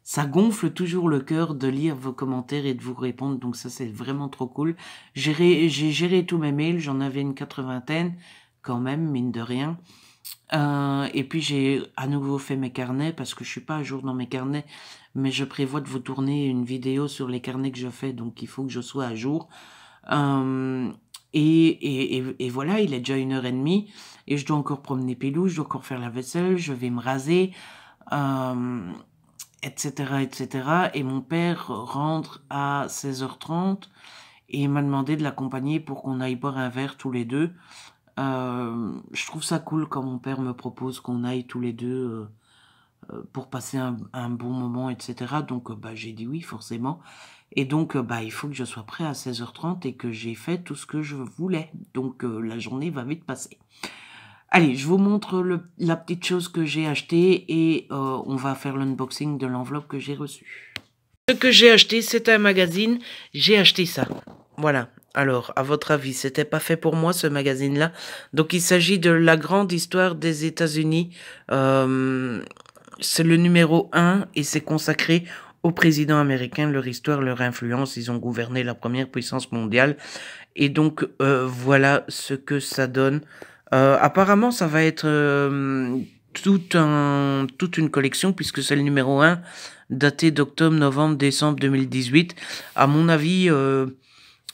ça gonfle toujours le cœur de lire vos commentaires et de vous répondre. Donc ça, c'est vraiment trop cool. J'ai géré tous mes mails, j'en avais une quatre-vingtaine quand même, mine de rien. Euh, et puis j'ai à nouveau fait mes carnets parce que je suis pas à jour dans mes carnets, mais je prévois de vous tourner une vidéo sur les carnets que je fais, donc il faut que je sois à jour. Euh, et, et, et, voilà, il est déjà une heure et demie et je dois encore promener Pilou, je dois encore faire la vaisselle, je vais me raser, etc., euh, etc. Et mon père rentre à 16h30 et m'a demandé de l'accompagner pour qu'on aille boire un verre tous les deux. Euh, je trouve ça cool quand mon père me propose qu'on aille tous les deux euh, euh, pour passer un, bon moment, etc. Donc bah, j'ai dit oui, forcément. Et donc bah, il faut que je sois prêt à 16h30 et que j'ai fait tout ce que je voulais. Donc la journée va vite passer. Allez, je vous montre la petite chose que j'ai achetée et on va faire l'unboxing de l'enveloppe que j'ai reçue. Ce que j'ai acheté, c'est un magazine. J'ai acheté ça. Voilà, alors, à votre avis, c'était pas fait pour moi ce magazine-là. Donc, il s'agit de la grande histoire des États-Unis. Euh, c'est le numéro un et c'est consacré aux présidents américains, leur histoire, leur influence. Ils ont gouverné la première puissance mondiale. Et donc, euh, voilà ce que ça donne. Euh, apparemment, ça va être un, toute une collection puisque c'est le numéro un, daté d'octobre, novembre, décembre 2018. À mon avis, euh,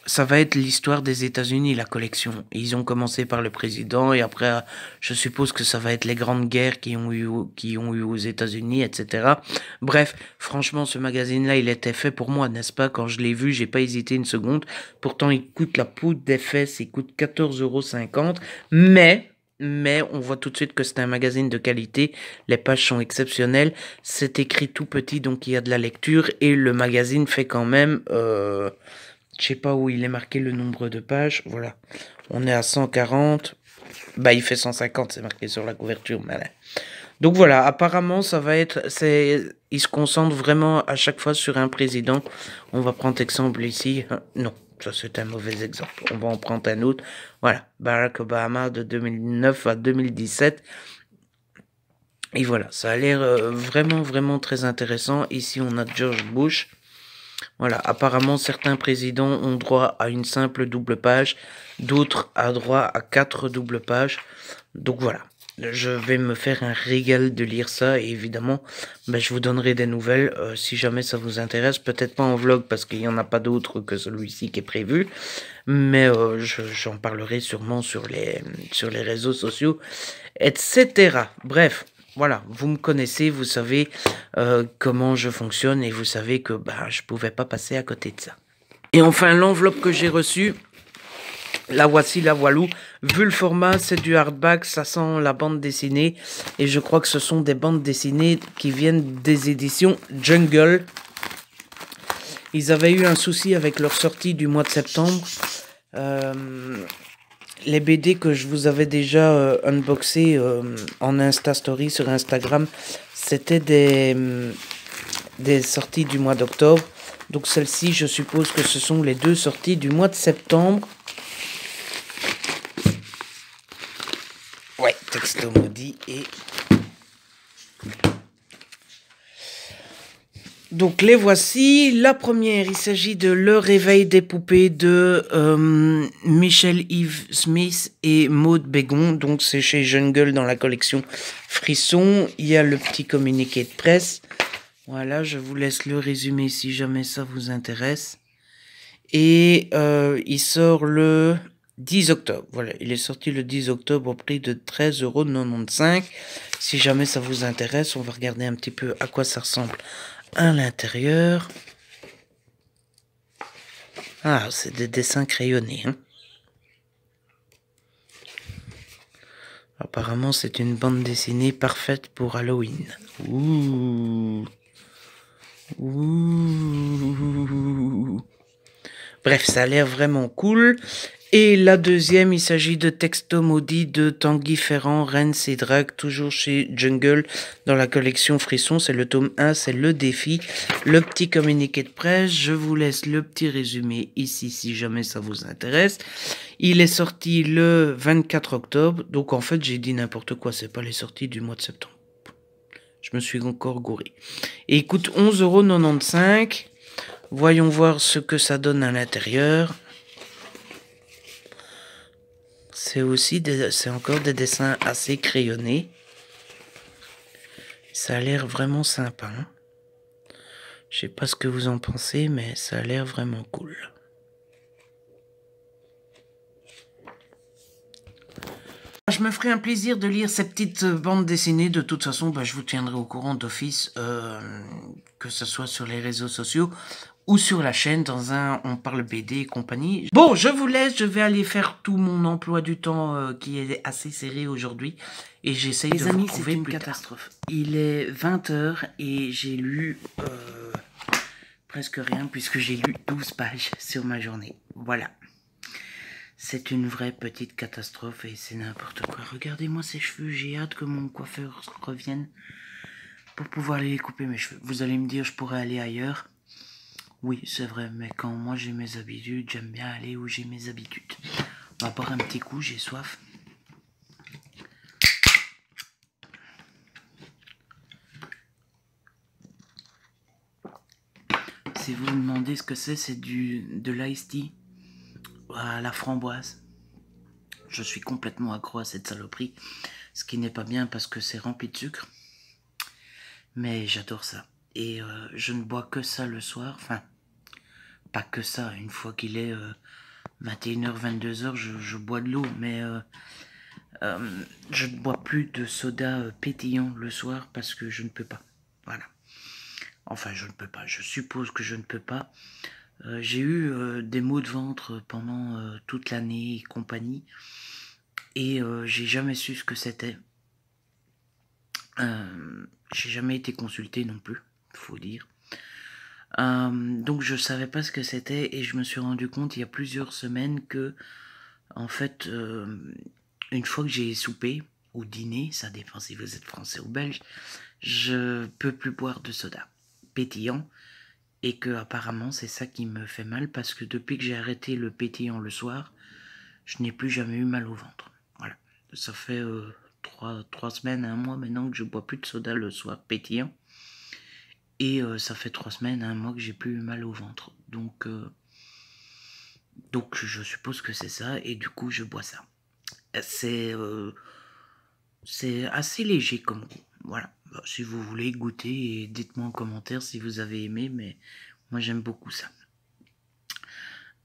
ça va être l'histoire des États-Unis, la collection. ils ont commencé par le président et après, je suppose que ça va être les grandes guerres qui ont eu, qui ont eu aux États-Unis, etc. Bref, franchement, ce magazine-là, il était fait pour moi, n'est-ce pas? Quand je l'ai vu, j'ai pas hésité une seconde. Pourtant, il coûte la poudre des fesses, il coûte 14,50€. Mais, mais on voit tout de suite que c'est un magazine de qualité. Les pages sont exceptionnelles. C'est écrit tout petit, donc il y a de la lecture et le magazine fait quand même, euh, je sais pas où il est marqué le nombre de pages. Voilà. On est à 140. Bah, il fait 150, c'est marqué sur la couverture. Donc voilà, apparemment, ça va être. c'est Il se concentre vraiment à chaque fois sur un président. On va prendre exemple ici. Non, ça c'est un mauvais exemple. On va en prendre un autre. Voilà, Barack Obama de 2009 à 2017. Et voilà, ça a l'air euh, vraiment, vraiment très intéressant. Ici, on a George Bush. Voilà, apparemment certains présidents ont droit à une simple double page, d'autres à droit à quatre doubles pages. Donc voilà, je vais me faire un régal de lire ça et évidemment, mais ben, je vous donnerai des nouvelles euh, si jamais ça vous intéresse. Peut-être pas en vlog parce qu'il n'y en a pas d'autre que celui-ci qui est prévu, mais euh, j'en parlerai sûrement sur les, sur les réseaux sociaux, etc. Bref. Voilà, vous me connaissez, vous savez euh, comment je fonctionne et vous savez que bah, je ne pouvais pas passer à côté de ça. Et enfin, l'enveloppe que j'ai reçue, la voici, la voilou. Vu le format, c'est du hardback, ça sent la bande dessinée. Et je crois que ce sont des bandes dessinées qui viennent des éditions Jungle. Ils avaient eu un souci avec leur sortie du mois de septembre. Euh, les BD que je vous avais déjà euh, unboxé euh, en Insta Story sur Instagram, c'était des, mm, des sorties du mois d'octobre. Donc celle-ci, je suppose que ce sont les deux sorties du mois de septembre. Ouais, texto maudit et donc les voici. La première, il s'agit de Le Réveil des poupées de euh, Michel Yves Smith et Maude Bégon. Donc c'est chez Jungle dans la collection Frisson. Il y a le petit communiqué de presse. Voilà, je vous laisse le résumé si jamais ça vous intéresse. Et euh, il sort le 10 octobre. Voilà, il est sorti le 10 octobre au prix de 13,95€. Si jamais ça vous intéresse, on va regarder un petit peu à quoi ça ressemble à l'intérieur. Ah, c'est des dessins crayonnés. Hein. Apparemment, c'est une bande dessinée parfaite pour Halloween. Ouh. Ouh. Bref, ça a l'air vraiment cool. Et la deuxième, il s'agit de Texto Maudit de Tanguy Ferrand, Rennes et Drag, toujours chez Jungle, dans la collection Frisson. C'est le tome 1, c'est le défi. Le petit communiqué de presse, je vous laisse le petit résumé ici si jamais ça vous intéresse. Il est sorti le 24 octobre, donc en fait j'ai dit n'importe quoi, c'est pas les sorties du mois de septembre. Je me suis encore gouré. Et il coûte 11,95€. Voyons voir ce que ça donne à l'intérieur. C'est aussi c'est encore des dessins assez crayonnés. Ça a l'air vraiment sympa. Je hein. Je sais pas ce que vous en pensez, mais ça a l'air vraiment cool. Je me ferai un plaisir de lire ces petites bandes dessinées. De toute façon, bah, je vous tiendrai au courant d'office, euh, que ce soit sur les réseaux sociaux ou sur la chaîne dans un On parle BD et compagnie. Bon, je vous laisse, je vais aller faire tout mon emploi du temps euh, qui est assez serré aujourd'hui et j'essaye de amis, c'est une catastrophe. Il est 20h et j'ai lu euh, presque rien puisque j'ai lu 12 pages sur ma journée. Voilà. C'est une vraie petite catastrophe et c'est n'importe quoi. Regardez-moi ces cheveux, j'ai hâte que mon coiffeur revienne pour pouvoir les couper mes cheveux. Vous allez me dire, je pourrais aller ailleurs. Oui, c'est vrai, mais quand moi j'ai mes habitudes, j'aime bien aller où j'ai mes habitudes. On va boire un petit coup, j'ai soif. Si vous me demandez ce que c'est, c'est de l'ice tea à la framboise. Je suis complètement accro à cette saloperie, ce qui n'est pas bien parce que c'est rempli de sucre. Mais j'adore ça. Et euh, je ne bois que ça le soir. Enfin, pas que ça. Une fois qu'il est 21h, euh, 22h, je, je bois de l'eau. Mais euh, je ne bois plus de soda pétillant le soir parce que je ne peux pas. Voilà. Enfin, je ne peux pas. Je suppose que je ne peux pas. J'ai eu des maux de ventre pendant toute l'année et compagnie. Et j'ai jamais su ce que c'était. j'ai jamais été consulté non plus faut dire. Euh, donc je savais pas ce que c'était et je me suis rendu compte il y a plusieurs semaines que en fait euh, une fois que j'ai soupé ou dîné, ça dépend si vous êtes français ou belge, je peux plus boire de soda pétillant et que apparemment c'est ça qui me fait mal parce que depuis que j'ai arrêté le pétillant le soir, je n'ai plus jamais eu mal au ventre. Voilà, ça fait euh, trois, trois semaines, un mois maintenant que je bois plus de soda le soir pétillant. Et euh, ça fait trois semaines, un hein, mois que j'ai plus mal au ventre. Donc, euh, donc je suppose que c'est ça. Et du coup, je bois ça. C'est euh, c'est assez léger comme goût. Voilà. Bah, si vous voulez goûter, et dites-moi en commentaire si vous avez aimé. Mais moi, j'aime beaucoup ça.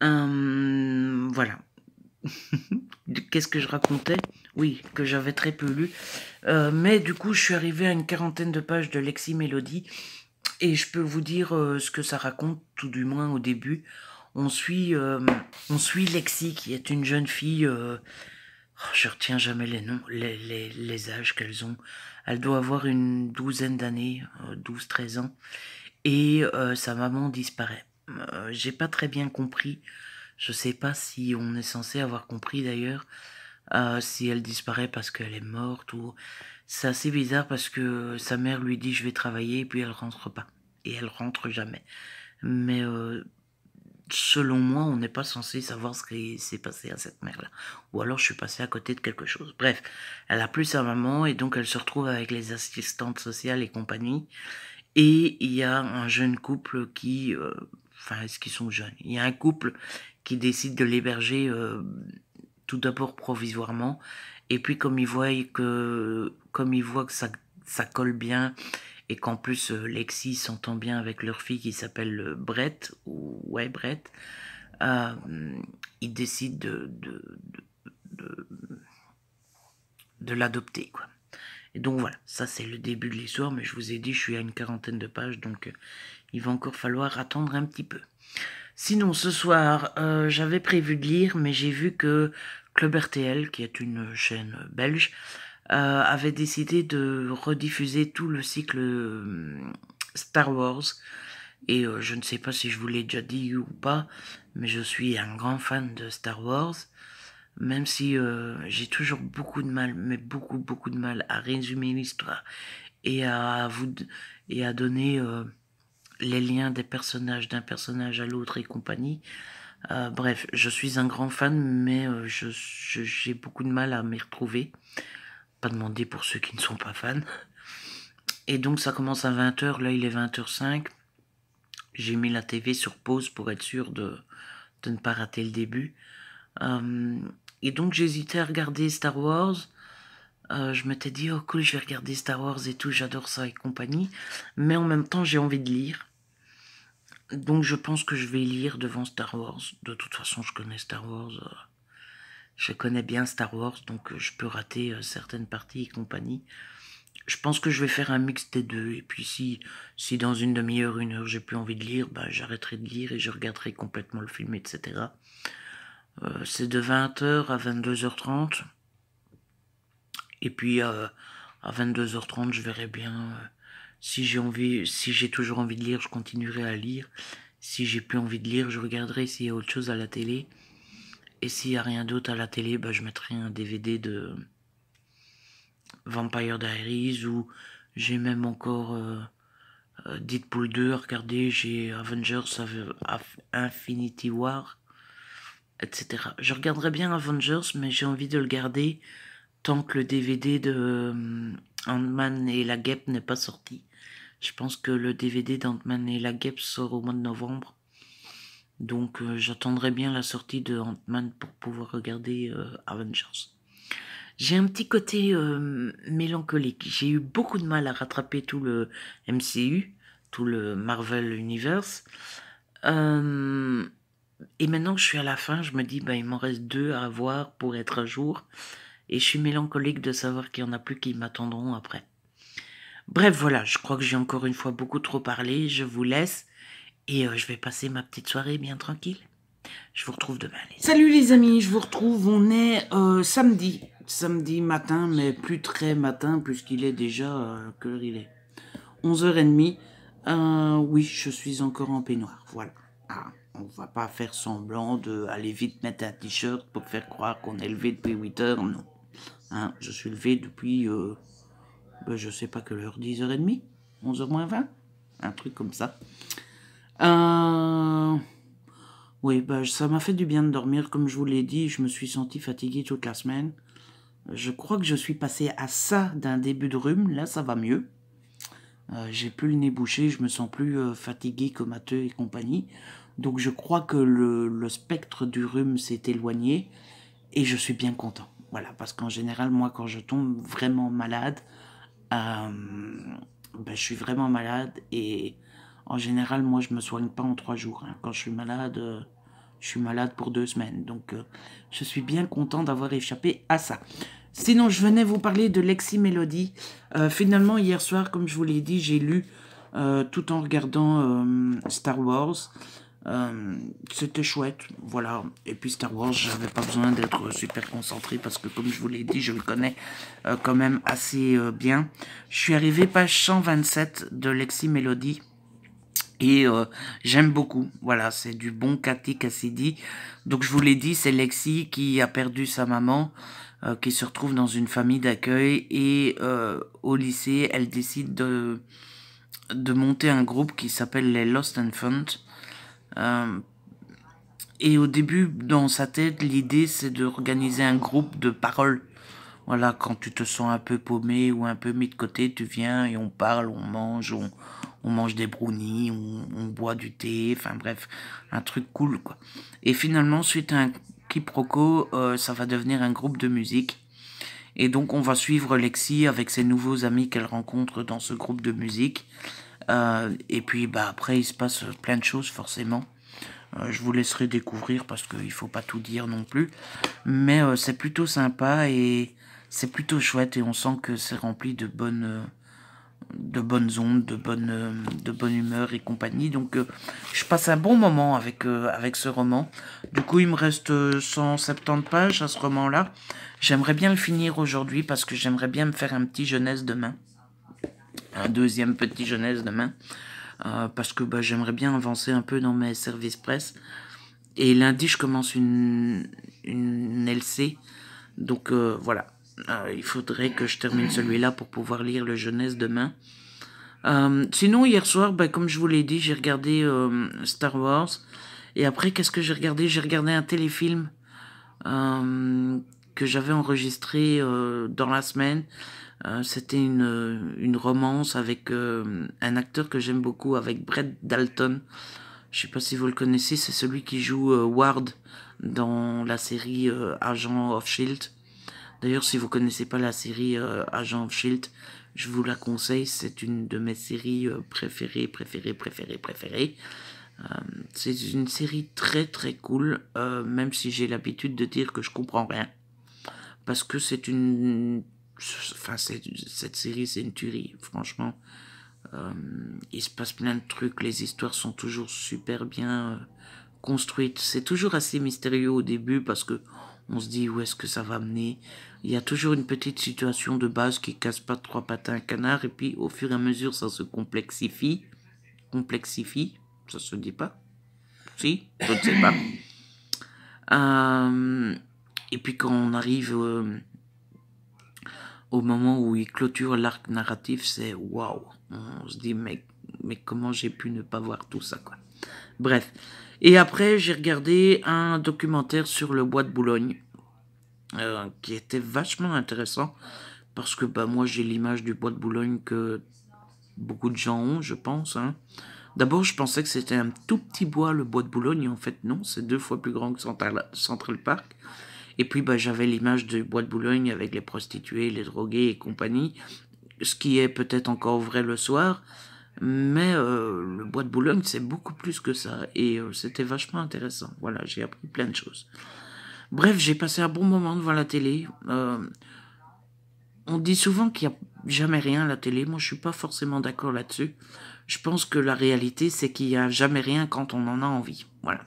Hum, voilà. Qu'est-ce que je racontais Oui, que j'avais très peu lu. mais du coup, je suis arrivé à une quarantaine de pages de Lexi Mélodie. Et je peux vous dire euh, ce que ça raconte, tout du moins au début. On suit, euh, on suit Lexi, qui est une jeune fille. Euh, oh, je retiens jamais les noms, les, âges qu'elles ont. Elle doit avoir une douzaine d'années, 12-13 ans. Et sa maman disparaît. J'ai pas très bien compris. Je sais pas si on est censé avoir compris d'ailleurs. si elle disparaît parce qu'elle est morte ou c'est assez bizarre parce que sa mère lui dit je vais travailler et puis elle rentre pas. Et elle rentre jamais. Mais euh, selon moi, on n'est pas censé savoir ce qui s'est passé à cette mère-là. Ou alors je suis passé à côté de quelque chose. Bref, elle a plus sa maman et donc elle se retrouve avec les assistantes sociales et compagnie. Et il y a un jeune couple qui... Euh, enfin, est-ce qu'ils sont jeunes Il y a un couple qui décide de l'héberger euh, tout d'abord provisoirement et puis comme ils voient que, comme ils voient que ça, ça colle bien et qu'en plus euh, Lexi s'entend bien avec leur fille qui s'appelle euh, Brett, ou ouais Brett, euh, ils décident de, de, l'adopter. quoi. Et donc voilà, ça c'est le début de l'histoire, mais je vous ai dit, je suis à une quarantaine de pages, donc euh, il va encore falloir attendre un petit peu. Sinon, ce soir, j'avais prévu de lire, mais j'ai vu que Club RTL, qui est une chaîne belge, euh, avait décidé de rediffuser tout le cycle euh, Star Wars. Et euh, je ne sais pas si je vous l'ai déjà dit ou pas, mais je suis un grand fan de Star Wars. Même si j'ai toujours beaucoup de mal, mais beaucoup, beaucoup de mal à résumer l'histoire et à vous et à donner les liens des personnages d'un personnage à l'autre et compagnie. Euh, bref, je suis un grand fan, mais euh, j'ai beaucoup de mal à m'y retrouver. Pas demander pour ceux qui ne sont pas fans. Et donc ça commence à 20h, là il est 20h05. J'ai mis la TV sur pause pour être sûr de, de ne pas rater le début. Euh, et donc j'hésitais à regarder Star Wars. je m'étais dit, oh cool, je vais regarder Star Wars et tout, j'adore ça et compagnie. Mais en même temps, j'ai envie de lire. Donc je pense que je vais lire devant Star Wars. De toute façon, je connais Star Wars. Euh, je connais bien Star Wars, donc euh, je peux rater euh, certaines parties et compagnie. Je pense que je vais faire un mix des deux. Et puis si, si dans une demi-heure, une heure, j'ai plus envie de lire, bah, j'arrêterai de lire et je regarderai complètement le film, etc. C'est de 20h à 22h30. Et puis à 22h30, je verrai bien... Si j'ai envie, si j'ai toujours envie de lire, je continuerai à lire. Si j'ai plus envie de lire, je regarderai s'il y a autre chose à la télé. Et s'il n'y a rien d'autre à la télé, bah, je mettrai un DVD de Vampire Diaries ou j'ai même encore euh, euh, Deadpool 2 regardez, j'ai Avengers Infinity War, etc. Je regarderai bien Avengers, mais j'ai envie de le garder tant que le DVD de euh, man et la guêpe n'est pas sorti. Je pense que le DVD d'Ant-Man et la Guêpe sort au mois de novembre. Donc euh, j'attendrai bien la sortie de ant pour pouvoir regarder euh, Avengers. J'ai un petit côté euh, mélancolique. J'ai eu beaucoup de mal à rattraper tout le MCU, tout le Marvel Universe. et maintenant que je suis à la fin, je me dis, bah, il m'en reste deux à voir pour être à jour. Et je suis mélancolique de savoir qu'il y en a plus qui m'attendront après. Bref, voilà, je crois que j'ai encore une fois beaucoup trop parlé. Je vous laisse et euh, je vais passer ma petite soirée bien tranquille. Je vous retrouve demain. Salut les amis, je vous retrouve. On est euh, samedi. Samedi matin, mais plus très matin puisqu'il est déjà... Euh, que il est 11h30. oui, je suis encore en peignoir. Voilà. Ah, on va pas faire semblant d'aller vite mettre un t-shirt pour faire croire qu'on est levé depuis 8h. Non. Hein, je suis levé depuis... Ben, je sais pas que l'heure, 10h30 11h moins 20 Un truc comme ça. Euh, oui, ben, ça m'a fait du bien de dormir, comme je vous l'ai dit, je me suis senti fatigué toute la semaine. Je crois que je suis passé à ça d'un début de rhume, là ça va mieux. Euh, j'ai plus le nez bouché, je me sens plus fatigué euh, fatigué, comateux et compagnie. Donc je crois que le, le spectre du rhume s'est éloigné et je suis bien content. Voilà, parce qu'en général, moi quand je tombe vraiment malade, euh, ben, je suis vraiment malade et en général, moi, je me soigne pas en trois jours. Hein. Quand je suis malade, euh, je suis malade pour deux semaines. Donc, euh, je suis bien content d'avoir échappé à ça. Sinon, je venais vous parler de Lexi Melody. finalement, hier soir, comme je vous l'ai dit, j'ai lu tout en regardant Star Wars. Euh, c'était chouette, voilà. Et puis Star Wars, j'avais pas besoin d'être super concentré parce que comme je vous l'ai dit, je le connais euh, quand même assez euh, bien. Je suis arrivé page 127 de Lexi Melody. Et euh, j'aime beaucoup, voilà, c'est du bon Cathy Cassidy. Donc je vous l'ai dit, c'est Lexi qui a perdu sa maman, qui se retrouve dans une famille d'accueil. Et au lycée, elle décide de, de monter un groupe qui s'appelle les Lost and Found euh, et au début, dans sa tête, l'idée, c'est d'organiser un groupe de paroles. Voilà, quand tu te sens un peu paumé ou un peu mis de côté, tu viens et on parle, on mange, on, mange des brownies, on, boit du thé, enfin bref, un truc cool, quoi. Et finalement, suite à un quiproquo, euh, ça va devenir un groupe de musique. Et donc, on va suivre Lexi avec ses nouveaux amis qu'elle rencontre dans ce groupe de musique. Euh, et puis bah, après, il se passe plein de choses forcément. Euh, je vous laisserai découvrir parce qu'il ne faut pas tout dire non plus. Mais euh, c'est plutôt sympa et c'est plutôt chouette et on sent que c'est rempli de bonnes, de bonnes ondes, de bonne, de bonne humeur et compagnie. Donc je passe un bon moment avec, avec ce roman. Du coup il me reste 170 pages à ce roman-là. J'aimerais bien le finir aujourd'hui parce que j'aimerais bien me faire un petit jeunesse demain un deuxième petit jeunesse demain. Euh, parce que bah, j'aimerais bien avancer un peu dans mes services presse. Et lundi, je commence une, une LC. Donc euh, voilà, euh, il faudrait que je termine celui-là pour pouvoir lire le jeunesse demain. sinon, hier soir, bah, comme je vous l'ai dit, j'ai regardé Star Wars. Et après, qu'est-ce que j'ai regardé J'ai regardé un téléfilm que j'avais enregistré dans la semaine Hein, c'était une, romance avec euh, un acteur que j'aime beaucoup, avec Brett Dalton. Je sais pas si vous le connaissez, c'est celui qui joue euh, Ward dans la série euh, Agent of Shield. D'ailleurs, si vous ne connaissez pas la série Agent of Shield, je vous la conseille. C'est une de mes séries préférées, préférées, préférées, préférées. c'est une série très très cool, même si j'ai l'habitude de dire que je comprends rien, parce que c'est une Enfin, cette série, c'est une tuerie, franchement. Euh, il se passe plein de trucs, les histoires sont toujours super bien euh, construites. C'est toujours assez mystérieux au début parce que on se dit où est-ce que ça va mener. Il y a toujours une petite situation de base qui casse pas trois patins à un canard et puis au fur et à mesure ça se complexifie. Complexifie, ça se dit pas Si, je ne sais pas. Euh, et puis quand on arrive au moment où il clôture l'arc narratif, c'est waouh. On se dit, mais, mais comment j'ai pu ne pas voir tout ça, quoi. Bref. Et après, j'ai regardé un documentaire sur le bois de Boulogne, euh, qui était vachement intéressant, parce que bah, moi, j'ai l'image du bois de Boulogne que beaucoup de gens ont, je pense. Hein. D'abord, je pensais que c'était un tout petit bois, le bois de Boulogne. En fait, non, c'est deux fois plus grand que Central Park. Et puis bah, j'avais l'image du bois de Boulogne avec les prostituées, les drogués et compagnie, ce qui est peut-être encore vrai le soir, mais euh, le bois de Boulogne c'est beaucoup plus que ça, et euh, c'était vachement intéressant. Voilà, j'ai appris plein de choses. Bref, j'ai passé un bon moment devant la télé. Euh, on dit souvent qu'il n'y a jamais rien à la télé, moi je suis pas forcément d'accord là-dessus. Je pense que la réalité c'est qu'il n'y a jamais rien quand on en a envie. Voilà.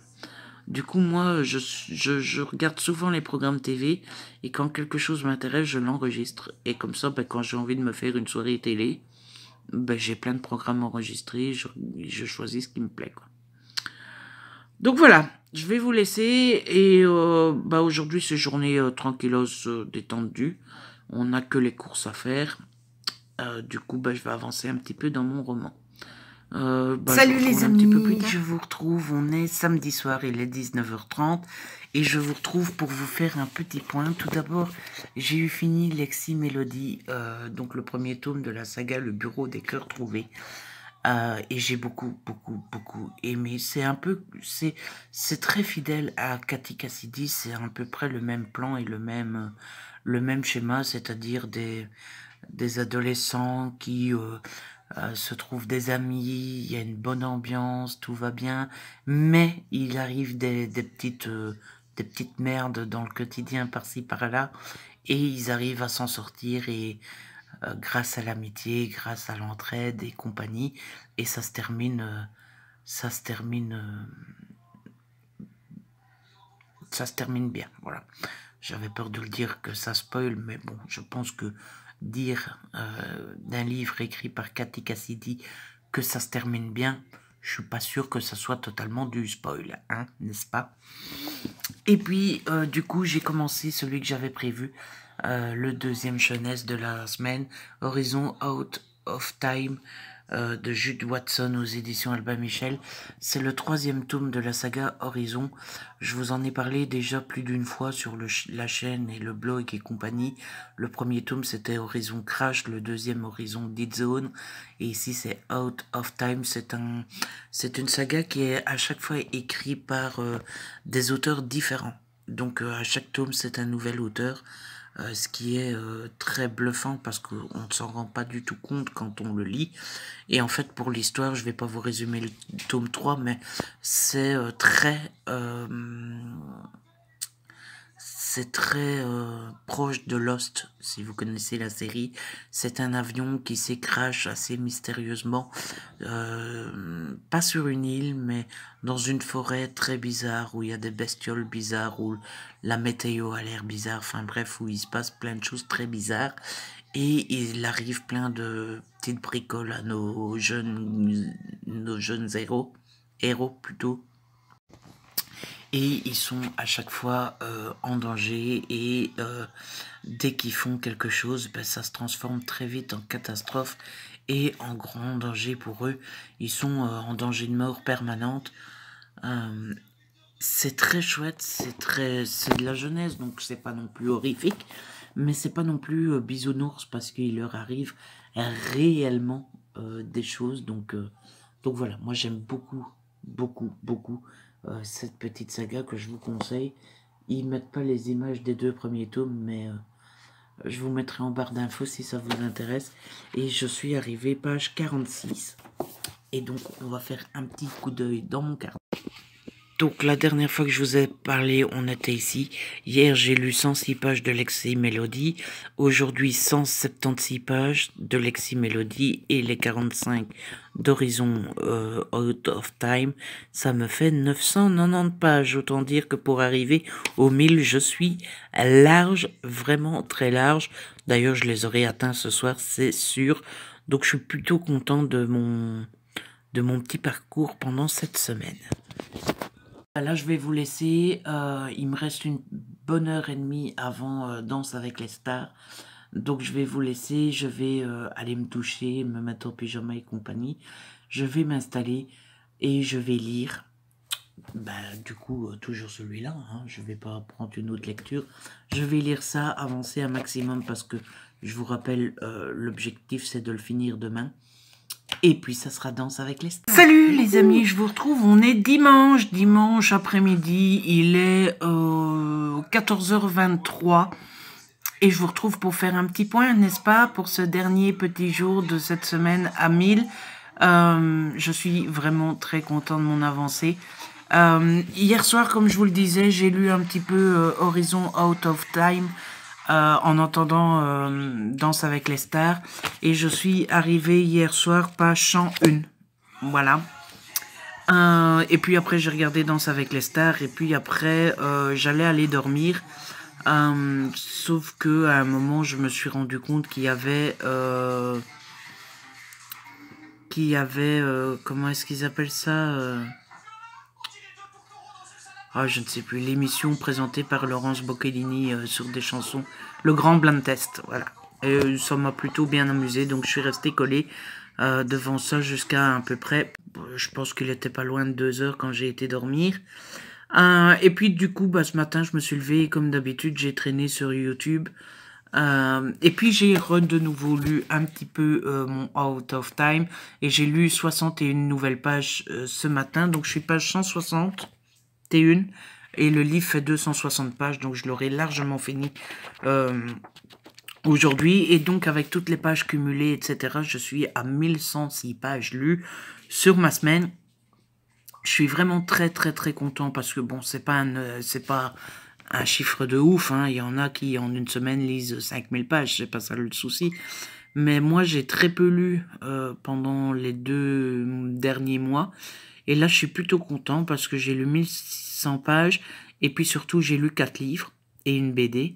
Du coup, moi, je, je, regarde souvent les programmes TV et quand quelque chose m'intéresse, je l'enregistre. Et comme ça, ben, quand j'ai envie de me faire une soirée télé, ben, j'ai plein de programmes enregistrés, je, je choisis ce qui me plaît. Quoi. Donc voilà, je vais vous laisser et euh, ben, aujourd'hui, c'est journée euh, tranquillose, euh, détendue. On n'a que les courses à faire. du coup, je vais avancer un petit peu dans mon roman. Euh, bah, Salut les amis, je vous retrouve, on est samedi soir, il est 19h30 et je vous retrouve pour vous faire un petit point. Tout d'abord, j'ai eu fini Lexi Mélodie, euh, donc le premier tome de la saga Le Bureau des Cœurs Trouvés. Euh, et j'ai beaucoup, beaucoup, beaucoup aimé. C'est un peu, c'est très fidèle à Cathy Cassidy, c'est à peu près le même plan et le même, le même schéma, c'est-à-dire des, des adolescents qui... Euh, se trouvent des amis, il y a une bonne ambiance, tout va bien, mais il arrive des, petites, euh, des petites merdes dans le quotidien par-ci par-là, et ils arrivent à s'en sortir et euh, grâce à l'amitié, grâce à l'entraide et compagnie, et ça se termine, ça se termine, ça se termine bien, voilà. J'avais peur de le dire que ça spoil, mais bon, je pense que dire euh, d'un livre écrit par Cathy Cassidy que ça se termine bien, je suis pas sûr que ça soit totalement du spoil, hein, n'est-ce pas Et puis, euh, du coup, j'ai commencé celui que j'avais prévu, euh, le deuxième jeunesse de la semaine, Horizon Out of Time, euh, de Jude Watson aux éditions Albin Michel. C'est le troisième tome de la saga Horizon. Je vous en ai parlé déjà plus d'une fois sur la chaîne et le blog et compagnie. Le premier tome c'était Horizon Crash, le deuxième Horizon Dead Zone et ici c'est Out of Time. C'est une saga qui est à chaque fois écrite par euh, des auteurs différents. Donc euh, à chaque tome c'est un nouvel auteur. Euh, ce qui est euh, très bluffant parce qu'on ne s'en rend pas du tout compte quand on le lit. Et en fait, pour l'histoire, je ne vais pas vous résumer le tome 3, mais c'est euh, très c'est très euh, proche de Lost, si vous connaissez la série. C'est un avion qui s'écrache assez mystérieusement, euh, pas sur une île, mais dans une forêt très bizarre où il y a des bestioles bizarres, où la météo a l'air bizarre, enfin bref, où il se passe plein de choses très bizarres. Et il arrive plein de petites bricoles à nos jeunes, nos jeunes héros, héros plutôt et ils sont à chaque fois euh, en danger et euh, dès qu'ils font quelque chose, ben, ça se transforme très vite en catastrophe et en grand danger pour eux. Ils sont euh, en danger de mort permanente. c'est très chouette, c'est très, c'est de la jeunesse, donc c'est pas non plus horrifique, mais c'est pas non plus bisounours parce qu'il leur arrive réellement des choses. Donc, donc voilà, moi j'aime beaucoup beaucoup, beaucoup euh, cette petite saga que je vous conseille. Ils mettent pas les images des deux premiers tomes, mais euh, je vous mettrai en barre d'infos si ça vous intéresse. Et je suis arrivé page 46. Et donc, on va faire un petit coup d'œil dans mon carnet. Donc la dernière fois que je vous ai parlé, on était ici. Hier, j'ai lu 106 pages de Lexi Melody, Aujourd'hui, 176 pages de Lexi Melody et les 45 d'Horizon euh, Out of Time. Ça me fait 990 pages. Autant dire que pour arriver aux 1000, je suis large, vraiment très large. D'ailleurs, je les aurai atteints ce soir, c'est sûr. Donc je suis plutôt content de mon, de mon petit parcours pendant cette semaine. Bah, là, je vais vous laisser. Euh, il me reste une bonne heure et demie avant euh, Danse avec les stars. Donc, je vais vous laisser. Je vais euh, aller me toucher, me mettre en pyjama et compagnie. Je vais m'installer et je vais lire. Bah, du coup, toujours celui-là. Hein. Je ne vais pas prendre une autre lecture. Je vais lire ça, avancer un maximum parce que, je vous rappelle, l'objectif, c'est de le finir demain. Et puis ça sera danse avec les stars. Salut les amis, je vous retrouve. On est dimanche, dimanche après-midi. Il est 14h23. Euh, Et je vous retrouve pour faire un petit point, n'est-ce pas, pour ce dernier petit jour de cette semaine à 1000. Euh, je suis vraiment très content de mon avancée. Euh, hier soir, comme je vous le disais, j'ai lu un petit peu Horizon Out of Time euh, en entendant euh, Danse avec les stars. Et je suis arrivée hier soir Chant une Voilà. Euh, et puis après, j'ai regardé Danse avec les stars. Et puis après, j'allais aller dormir. sauf que à un moment, je me suis rendu compte qu'il y avait... qu'il y avait... comment est-ce qu'ils appellent ça ah, je ne sais plus, l'émission présentée par Laurence Bocchellini euh, sur des chansons, le grand blind test, voilà. Et euh, ça m'a plutôt bien amusé, donc je suis resté collé euh, devant ça jusqu'à à peu près, euh, je pense qu'il était pas loin de deux heures quand j'ai été dormir. Euh, et puis du coup, bah, ce matin, je me suis levé et comme d'habitude, j'ai traîné sur YouTube. Euh, et puis j'ai de nouveau lu un petit peu mon Out of Time et j'ai lu 61 nouvelles pages ce matin, donc je suis page 160. Et le livre fait 260 pages, donc je l'aurai largement fini euh, aujourd'hui. Et donc avec toutes les pages cumulées, etc., je suis à 1106 pages lues sur ma semaine. Je suis vraiment très très très content parce que bon, c'est pas euh, c'est pas un chiffre de ouf. Hein. Il y en a qui, en une semaine, lisent 5000 pages. C'est pas ça le souci. Mais moi, j'ai très peu lu euh, pendant les deux derniers mois. Et là, je suis plutôt content parce que j'ai lu 1600 pages et puis surtout, j'ai lu 4 livres et une BD.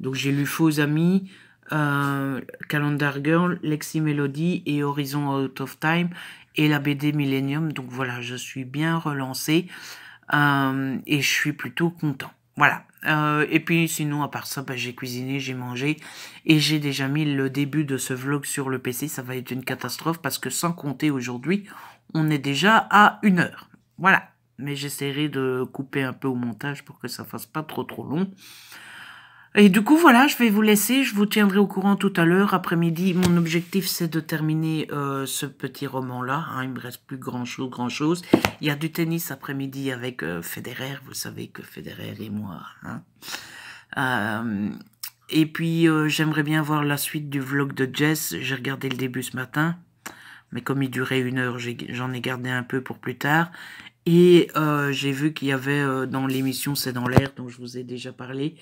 Donc, j'ai lu Faux Amis, euh, Calendar Girl, Lexi Melody et Horizon Out of Time et la BD Millennium. Donc, voilà, je suis bien relancé euh, et je suis plutôt content. Voilà. Euh, et puis sinon, à part ça, bah, j'ai cuisiné, j'ai mangé et j'ai déjà mis le début de ce vlog sur le PC. Ça va être une catastrophe parce que sans compter aujourd'hui, on est déjà à une heure. Voilà. Mais j'essaierai de couper un peu au montage pour que ça fasse pas trop trop long. Et du coup, voilà, je vais vous laisser. Je vous tiendrai au courant tout à l'heure, après-midi. Mon objectif, c'est de terminer euh, ce petit roman-là. Hein, il me reste plus grand-chose, grand-chose. Il y a du tennis après-midi avec euh, Federer. Vous savez que Federer et moi. Hein. Euh, et puis, j'aimerais bien voir la suite du vlog de Jess. J'ai regardé le début ce matin mais comme il durait une heure, j'en ai, gardé un peu pour plus tard. Et euh, j'ai vu qu'il y avait euh, dans l'émission C'est dans l'air, dont je vous ai déjà parlé,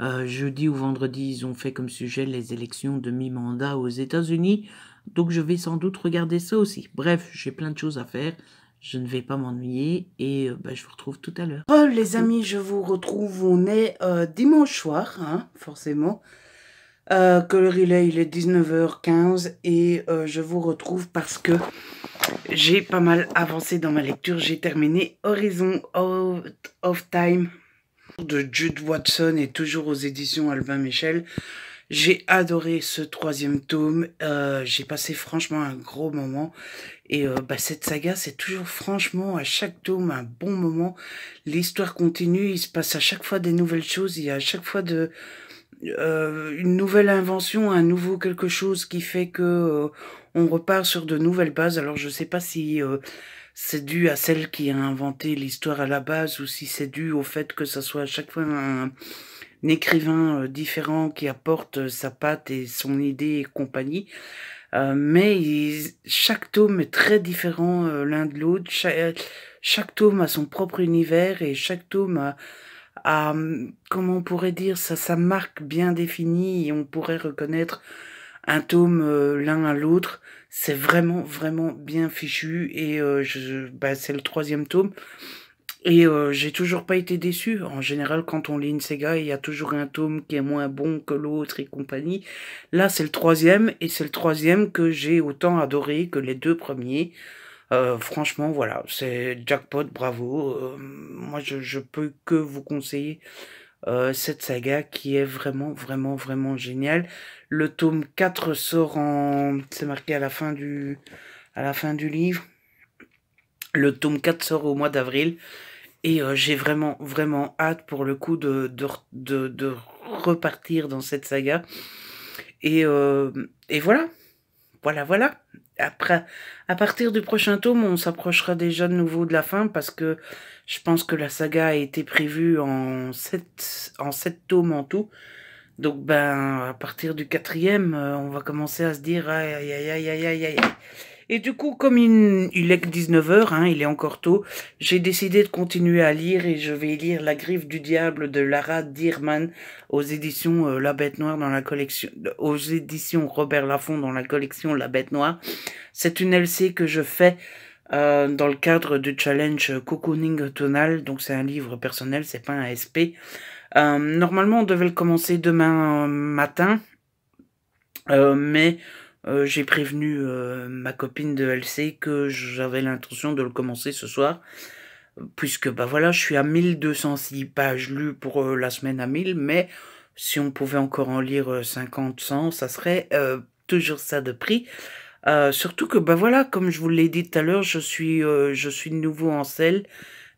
euh, jeudi ou vendredi, ils ont fait comme sujet les élections de mi-mandat aux États-Unis. Donc je vais sans doute regarder ça aussi. Bref, j'ai plein de choses à faire. Je ne vais pas m'ennuyer et bah, je vous retrouve tout à l'heure. Oh les amis, je vous retrouve. On est dimanche soir, hein, forcément. Euh, que le relais il est 19h15 et euh, je vous retrouve parce que j'ai pas mal avancé dans ma lecture. J'ai terminé Horizon of, of, Time de Jude Watson et toujours aux éditions Albin Michel. J'ai adoré ce troisième tome, euh, j'ai passé franchement un gros moment et bah, cette saga c'est toujours franchement à chaque tome un bon moment. L'histoire continue, il se passe à chaque fois des nouvelles choses, il y a à chaque fois de, euh, une nouvelle invention, un nouveau quelque chose qui fait que euh, on repart sur de nouvelles bases. Alors je sais pas si euh, c'est dû à celle qui a inventé l'histoire à la base ou si c'est dû au fait que ça soit à chaque fois un, écrivain différent qui apporte sa patte et son idée et compagnie. mais chaque tome est très différent l'un de l'autre. chaque tome a son propre univers et chaque tome a comment on pourrait dire, ça, sa marque bien définie et on pourrait reconnaître un tome euh, l'un à l'autre. C'est vraiment, vraiment bien fichu et euh, bah, c'est le troisième tome. Et euh, j'ai toujours pas été déçu. En général, quand on lit une Sega, il y a toujours un tome qui est moins bon que l'autre et compagnie. Là, c'est le troisième et c'est le troisième que j'ai autant adoré que les deux premiers. Euh, franchement, voilà, c'est jackpot, bravo. Euh, moi, je, peux que vous conseiller euh, cette saga qui est vraiment, vraiment, vraiment géniale. Le tome 4 sort en... C'est marqué à la fin du... à la fin du livre. Le tome 4 sort au mois d'avril. Et j'ai vraiment, vraiment hâte pour le coup de, de, repartir dans cette saga. Et, et voilà. Voilà, voilà après, à partir du prochain tome, on s'approchera déjà de nouveau de la fin parce que je pense que la saga a été prévue en sept, en sept tomes en tout. Donc, ben, à partir du quatrième, euh, on va commencer à se dire aïe et du coup, comme il, est que 19h, hein, il est encore tôt, j'ai décidé de continuer à lire et je vais lire La griffe du diable de Lara Dierman aux éditions euh, La Bête Noire dans la collection, aux éditions Robert Laffont dans la collection La Bête Noire. C'est une LC que je fais euh, dans le cadre du challenge Cocooning Tonal, donc c'est un livre personnel, c'est pas un SP. Euh, normalement, on devait le commencer demain euh, matin, euh, mais euh, j'ai prévenu euh, ma copine de LC que j'avais l'intention de le commencer ce soir. Puisque, bah voilà, je suis à 1206 pages lues pour euh, la semaine à 1000, mais si on pouvait encore en lire 50, 100, ça serait toujours ça de prix. surtout que, bah voilà, comme je vous l'ai dit tout à l'heure, je suis, je suis nouveau en selle,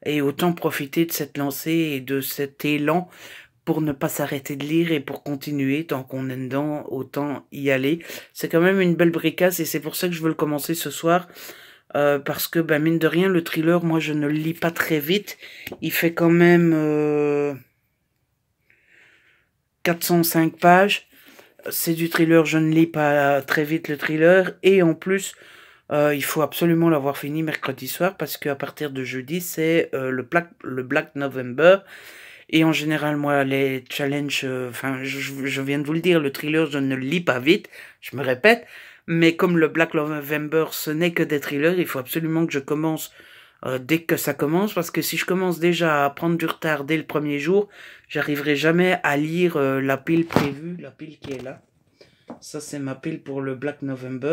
et autant profiter de cette lancée et de cet élan pour ne pas s'arrêter de lire et pour continuer tant qu'on est dedans, autant y aller. C'est quand même une belle bricasse et c'est pour ça que je veux le commencer ce soir. Euh, parce que, ben mine de rien, le thriller, moi, je ne le lis pas très vite. Il fait quand même 405 euh, pages. C'est du thriller, je ne lis pas très vite le thriller. Et en plus, euh, il faut absolument l'avoir fini mercredi soir parce qu'à partir de jeudi, c'est le, Black, le Black November. Et en général, moi, les challenges, euh, enfin, je, viens de vous le dire, le thriller, je ne le lis pas vite, je me répète, mais comme le Black November, ce n'est que des thrillers, il faut absolument que je commence euh, dès que ça commence, parce que si je commence déjà à prendre du retard dès le premier jour, j'arriverai jamais à lire euh, la pile prévue, la pile qui est là. Ça, c'est ma pile pour le Black November.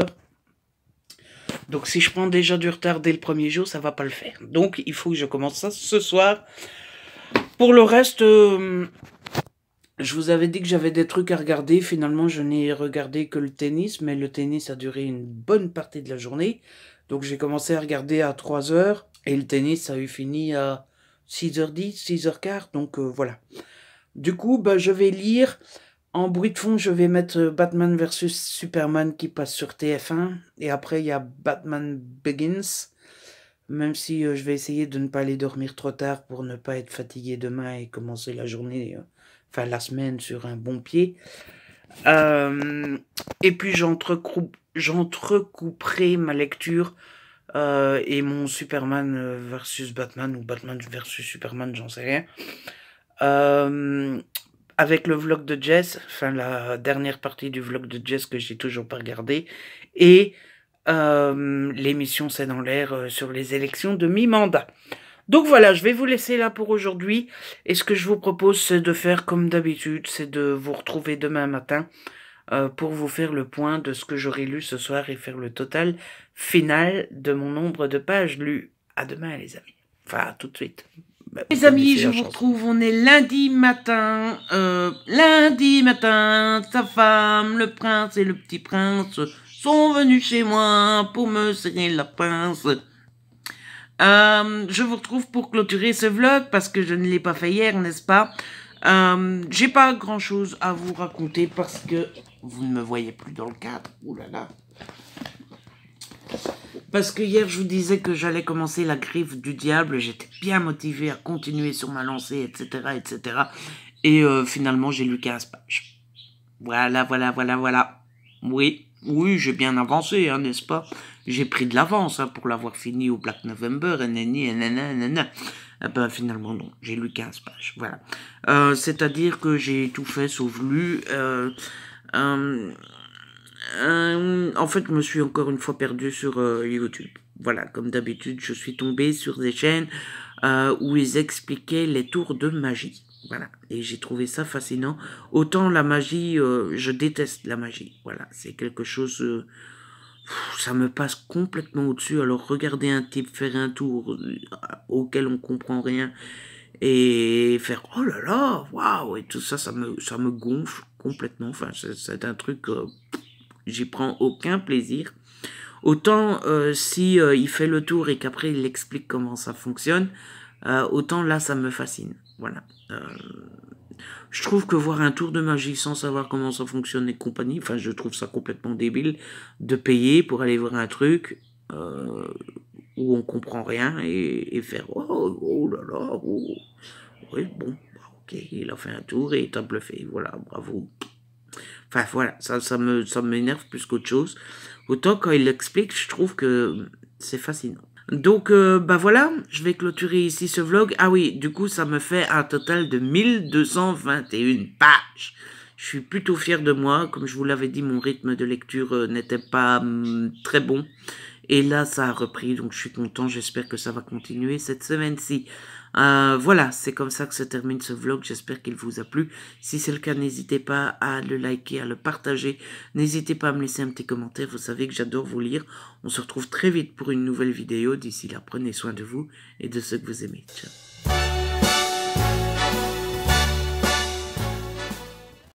Donc si je prends déjà du retard dès le premier jour, ça va pas le faire. Donc il faut que je commence ça ce soir. Pour le reste, euh, je vous avais dit que j'avais des trucs à regarder. Finalement, je n'ai regardé que le tennis, mais le tennis a duré une bonne partie de la journée. Donc j'ai commencé à regarder à 3h et le tennis a eu fini à 6h10, 6h15. Donc euh, voilà. Du coup, bah, je vais lire. En bruit de fond, je vais mettre Batman vs Superman qui passe sur TF1. Et après, il y a Batman Begins même si euh, je vais essayer de ne pas aller dormir trop tard pour ne pas être fatigué demain et commencer la journée, euh, enfin la semaine sur un bon pied. Euh, et puis j'entrecouperai ma lecture et mon Superman versus Batman ou Batman versus Superman, j'en sais rien. avec le vlog de Jess, enfin la dernière partie du vlog de Jess que j'ai toujours pas regardé, et euh, l'émission C'est dans l'air euh, sur les élections de mi-mandat. Donc voilà, je vais vous laisser là pour aujourd'hui. Et ce que je vous propose, c'est de faire comme d'habitude, c'est de vous retrouver demain matin euh, pour vous faire le point de ce que j'aurai lu ce soir et faire le total final de mon nombre de pages lues. À demain, les amis. Enfin, tout de suite. Bah, les amis, je vous retrouve, on est lundi matin, lundi matin, sa femme, le prince et le petit prince sont venus chez moi pour me serrer la pince. Euh, je vous retrouve pour clôturer ce vlog parce que je ne l'ai pas fait hier, n'est-ce pas euh, J'ai pas grand chose à vous raconter parce que vous ne me voyez plus dans le cadre. Ouh là là. Parce que hier, je vous disais que j'allais commencer la griffe du diable. J'étais bien motivée à continuer sur ma lancée, etc. etc. Et euh, finalement, j'ai lu 15 pages. Voilà, voilà, voilà, voilà. Oui, oui, j'ai bien avancé, hein, n'est-ce pas J'ai pris de l'avance hein, pour l'avoir fini au Black November, et nenni, nenni. Eh ben, finalement, non, j'ai lu 15 pages, voilà. Euh, c'est-à-dire que j'ai tout fait sauf lu. Euh, euh, en fait, je me suis encore une fois perdu sur YouTube. Voilà, comme d'habitude, je suis tombé sur des chaînes où ils expliquaient les tours de magie. Voilà. Et j'ai trouvé ça fascinant. Autant la magie, euh, je déteste la magie. Voilà. C'est quelque chose. Euh, ça me passe complètement au-dessus. Alors, regarder un type faire un tour euh, auquel on comprend rien et faire oh là là, waouh, et tout ça, ça me, ça me gonfle complètement. Enfin, c'est un truc. J'y prends aucun plaisir. Autant si il fait le tour et qu'après il explique comment ça fonctionne, autant là ça me fascine. Voilà. Euh, je trouve que voir un tour de magie sans savoir comment ça fonctionne et compagnie, enfin, je trouve ça complètement débile de payer pour aller voir un truc euh, où on comprend rien et, faire oh, oh, là là, oh. oui, bon, bah, ok, il a fait un tour et il a bluffé, voilà, bravo. Enfin, voilà, ça me ça m'énerve plus qu'autre chose. Autant quand il l'explique, je trouve que c'est fascinant. Donc, euh, bah voilà, je vais clôturer ici ce vlog. Ah oui, du coup, ça me fait un total de 1221 pages. Je suis plutôt fier de moi. Comme je vous l'avais dit, mon rythme de lecture euh, n'était pas mm, très bon. Et là, ça a repris, donc je suis content. J'espère que ça va continuer cette semaine-ci. Euh, voilà, c'est comme ça que se termine ce vlog. J'espère qu'il vous a plu. Si c'est le cas, n'hésitez pas à le liker, à le partager. N'hésitez pas à me laisser un petit commentaire. Vous savez que j'adore vous lire. On se retrouve très vite pour une nouvelle vidéo. D'ici là, prenez soin de vous et de ceux que vous aimez. Ciao.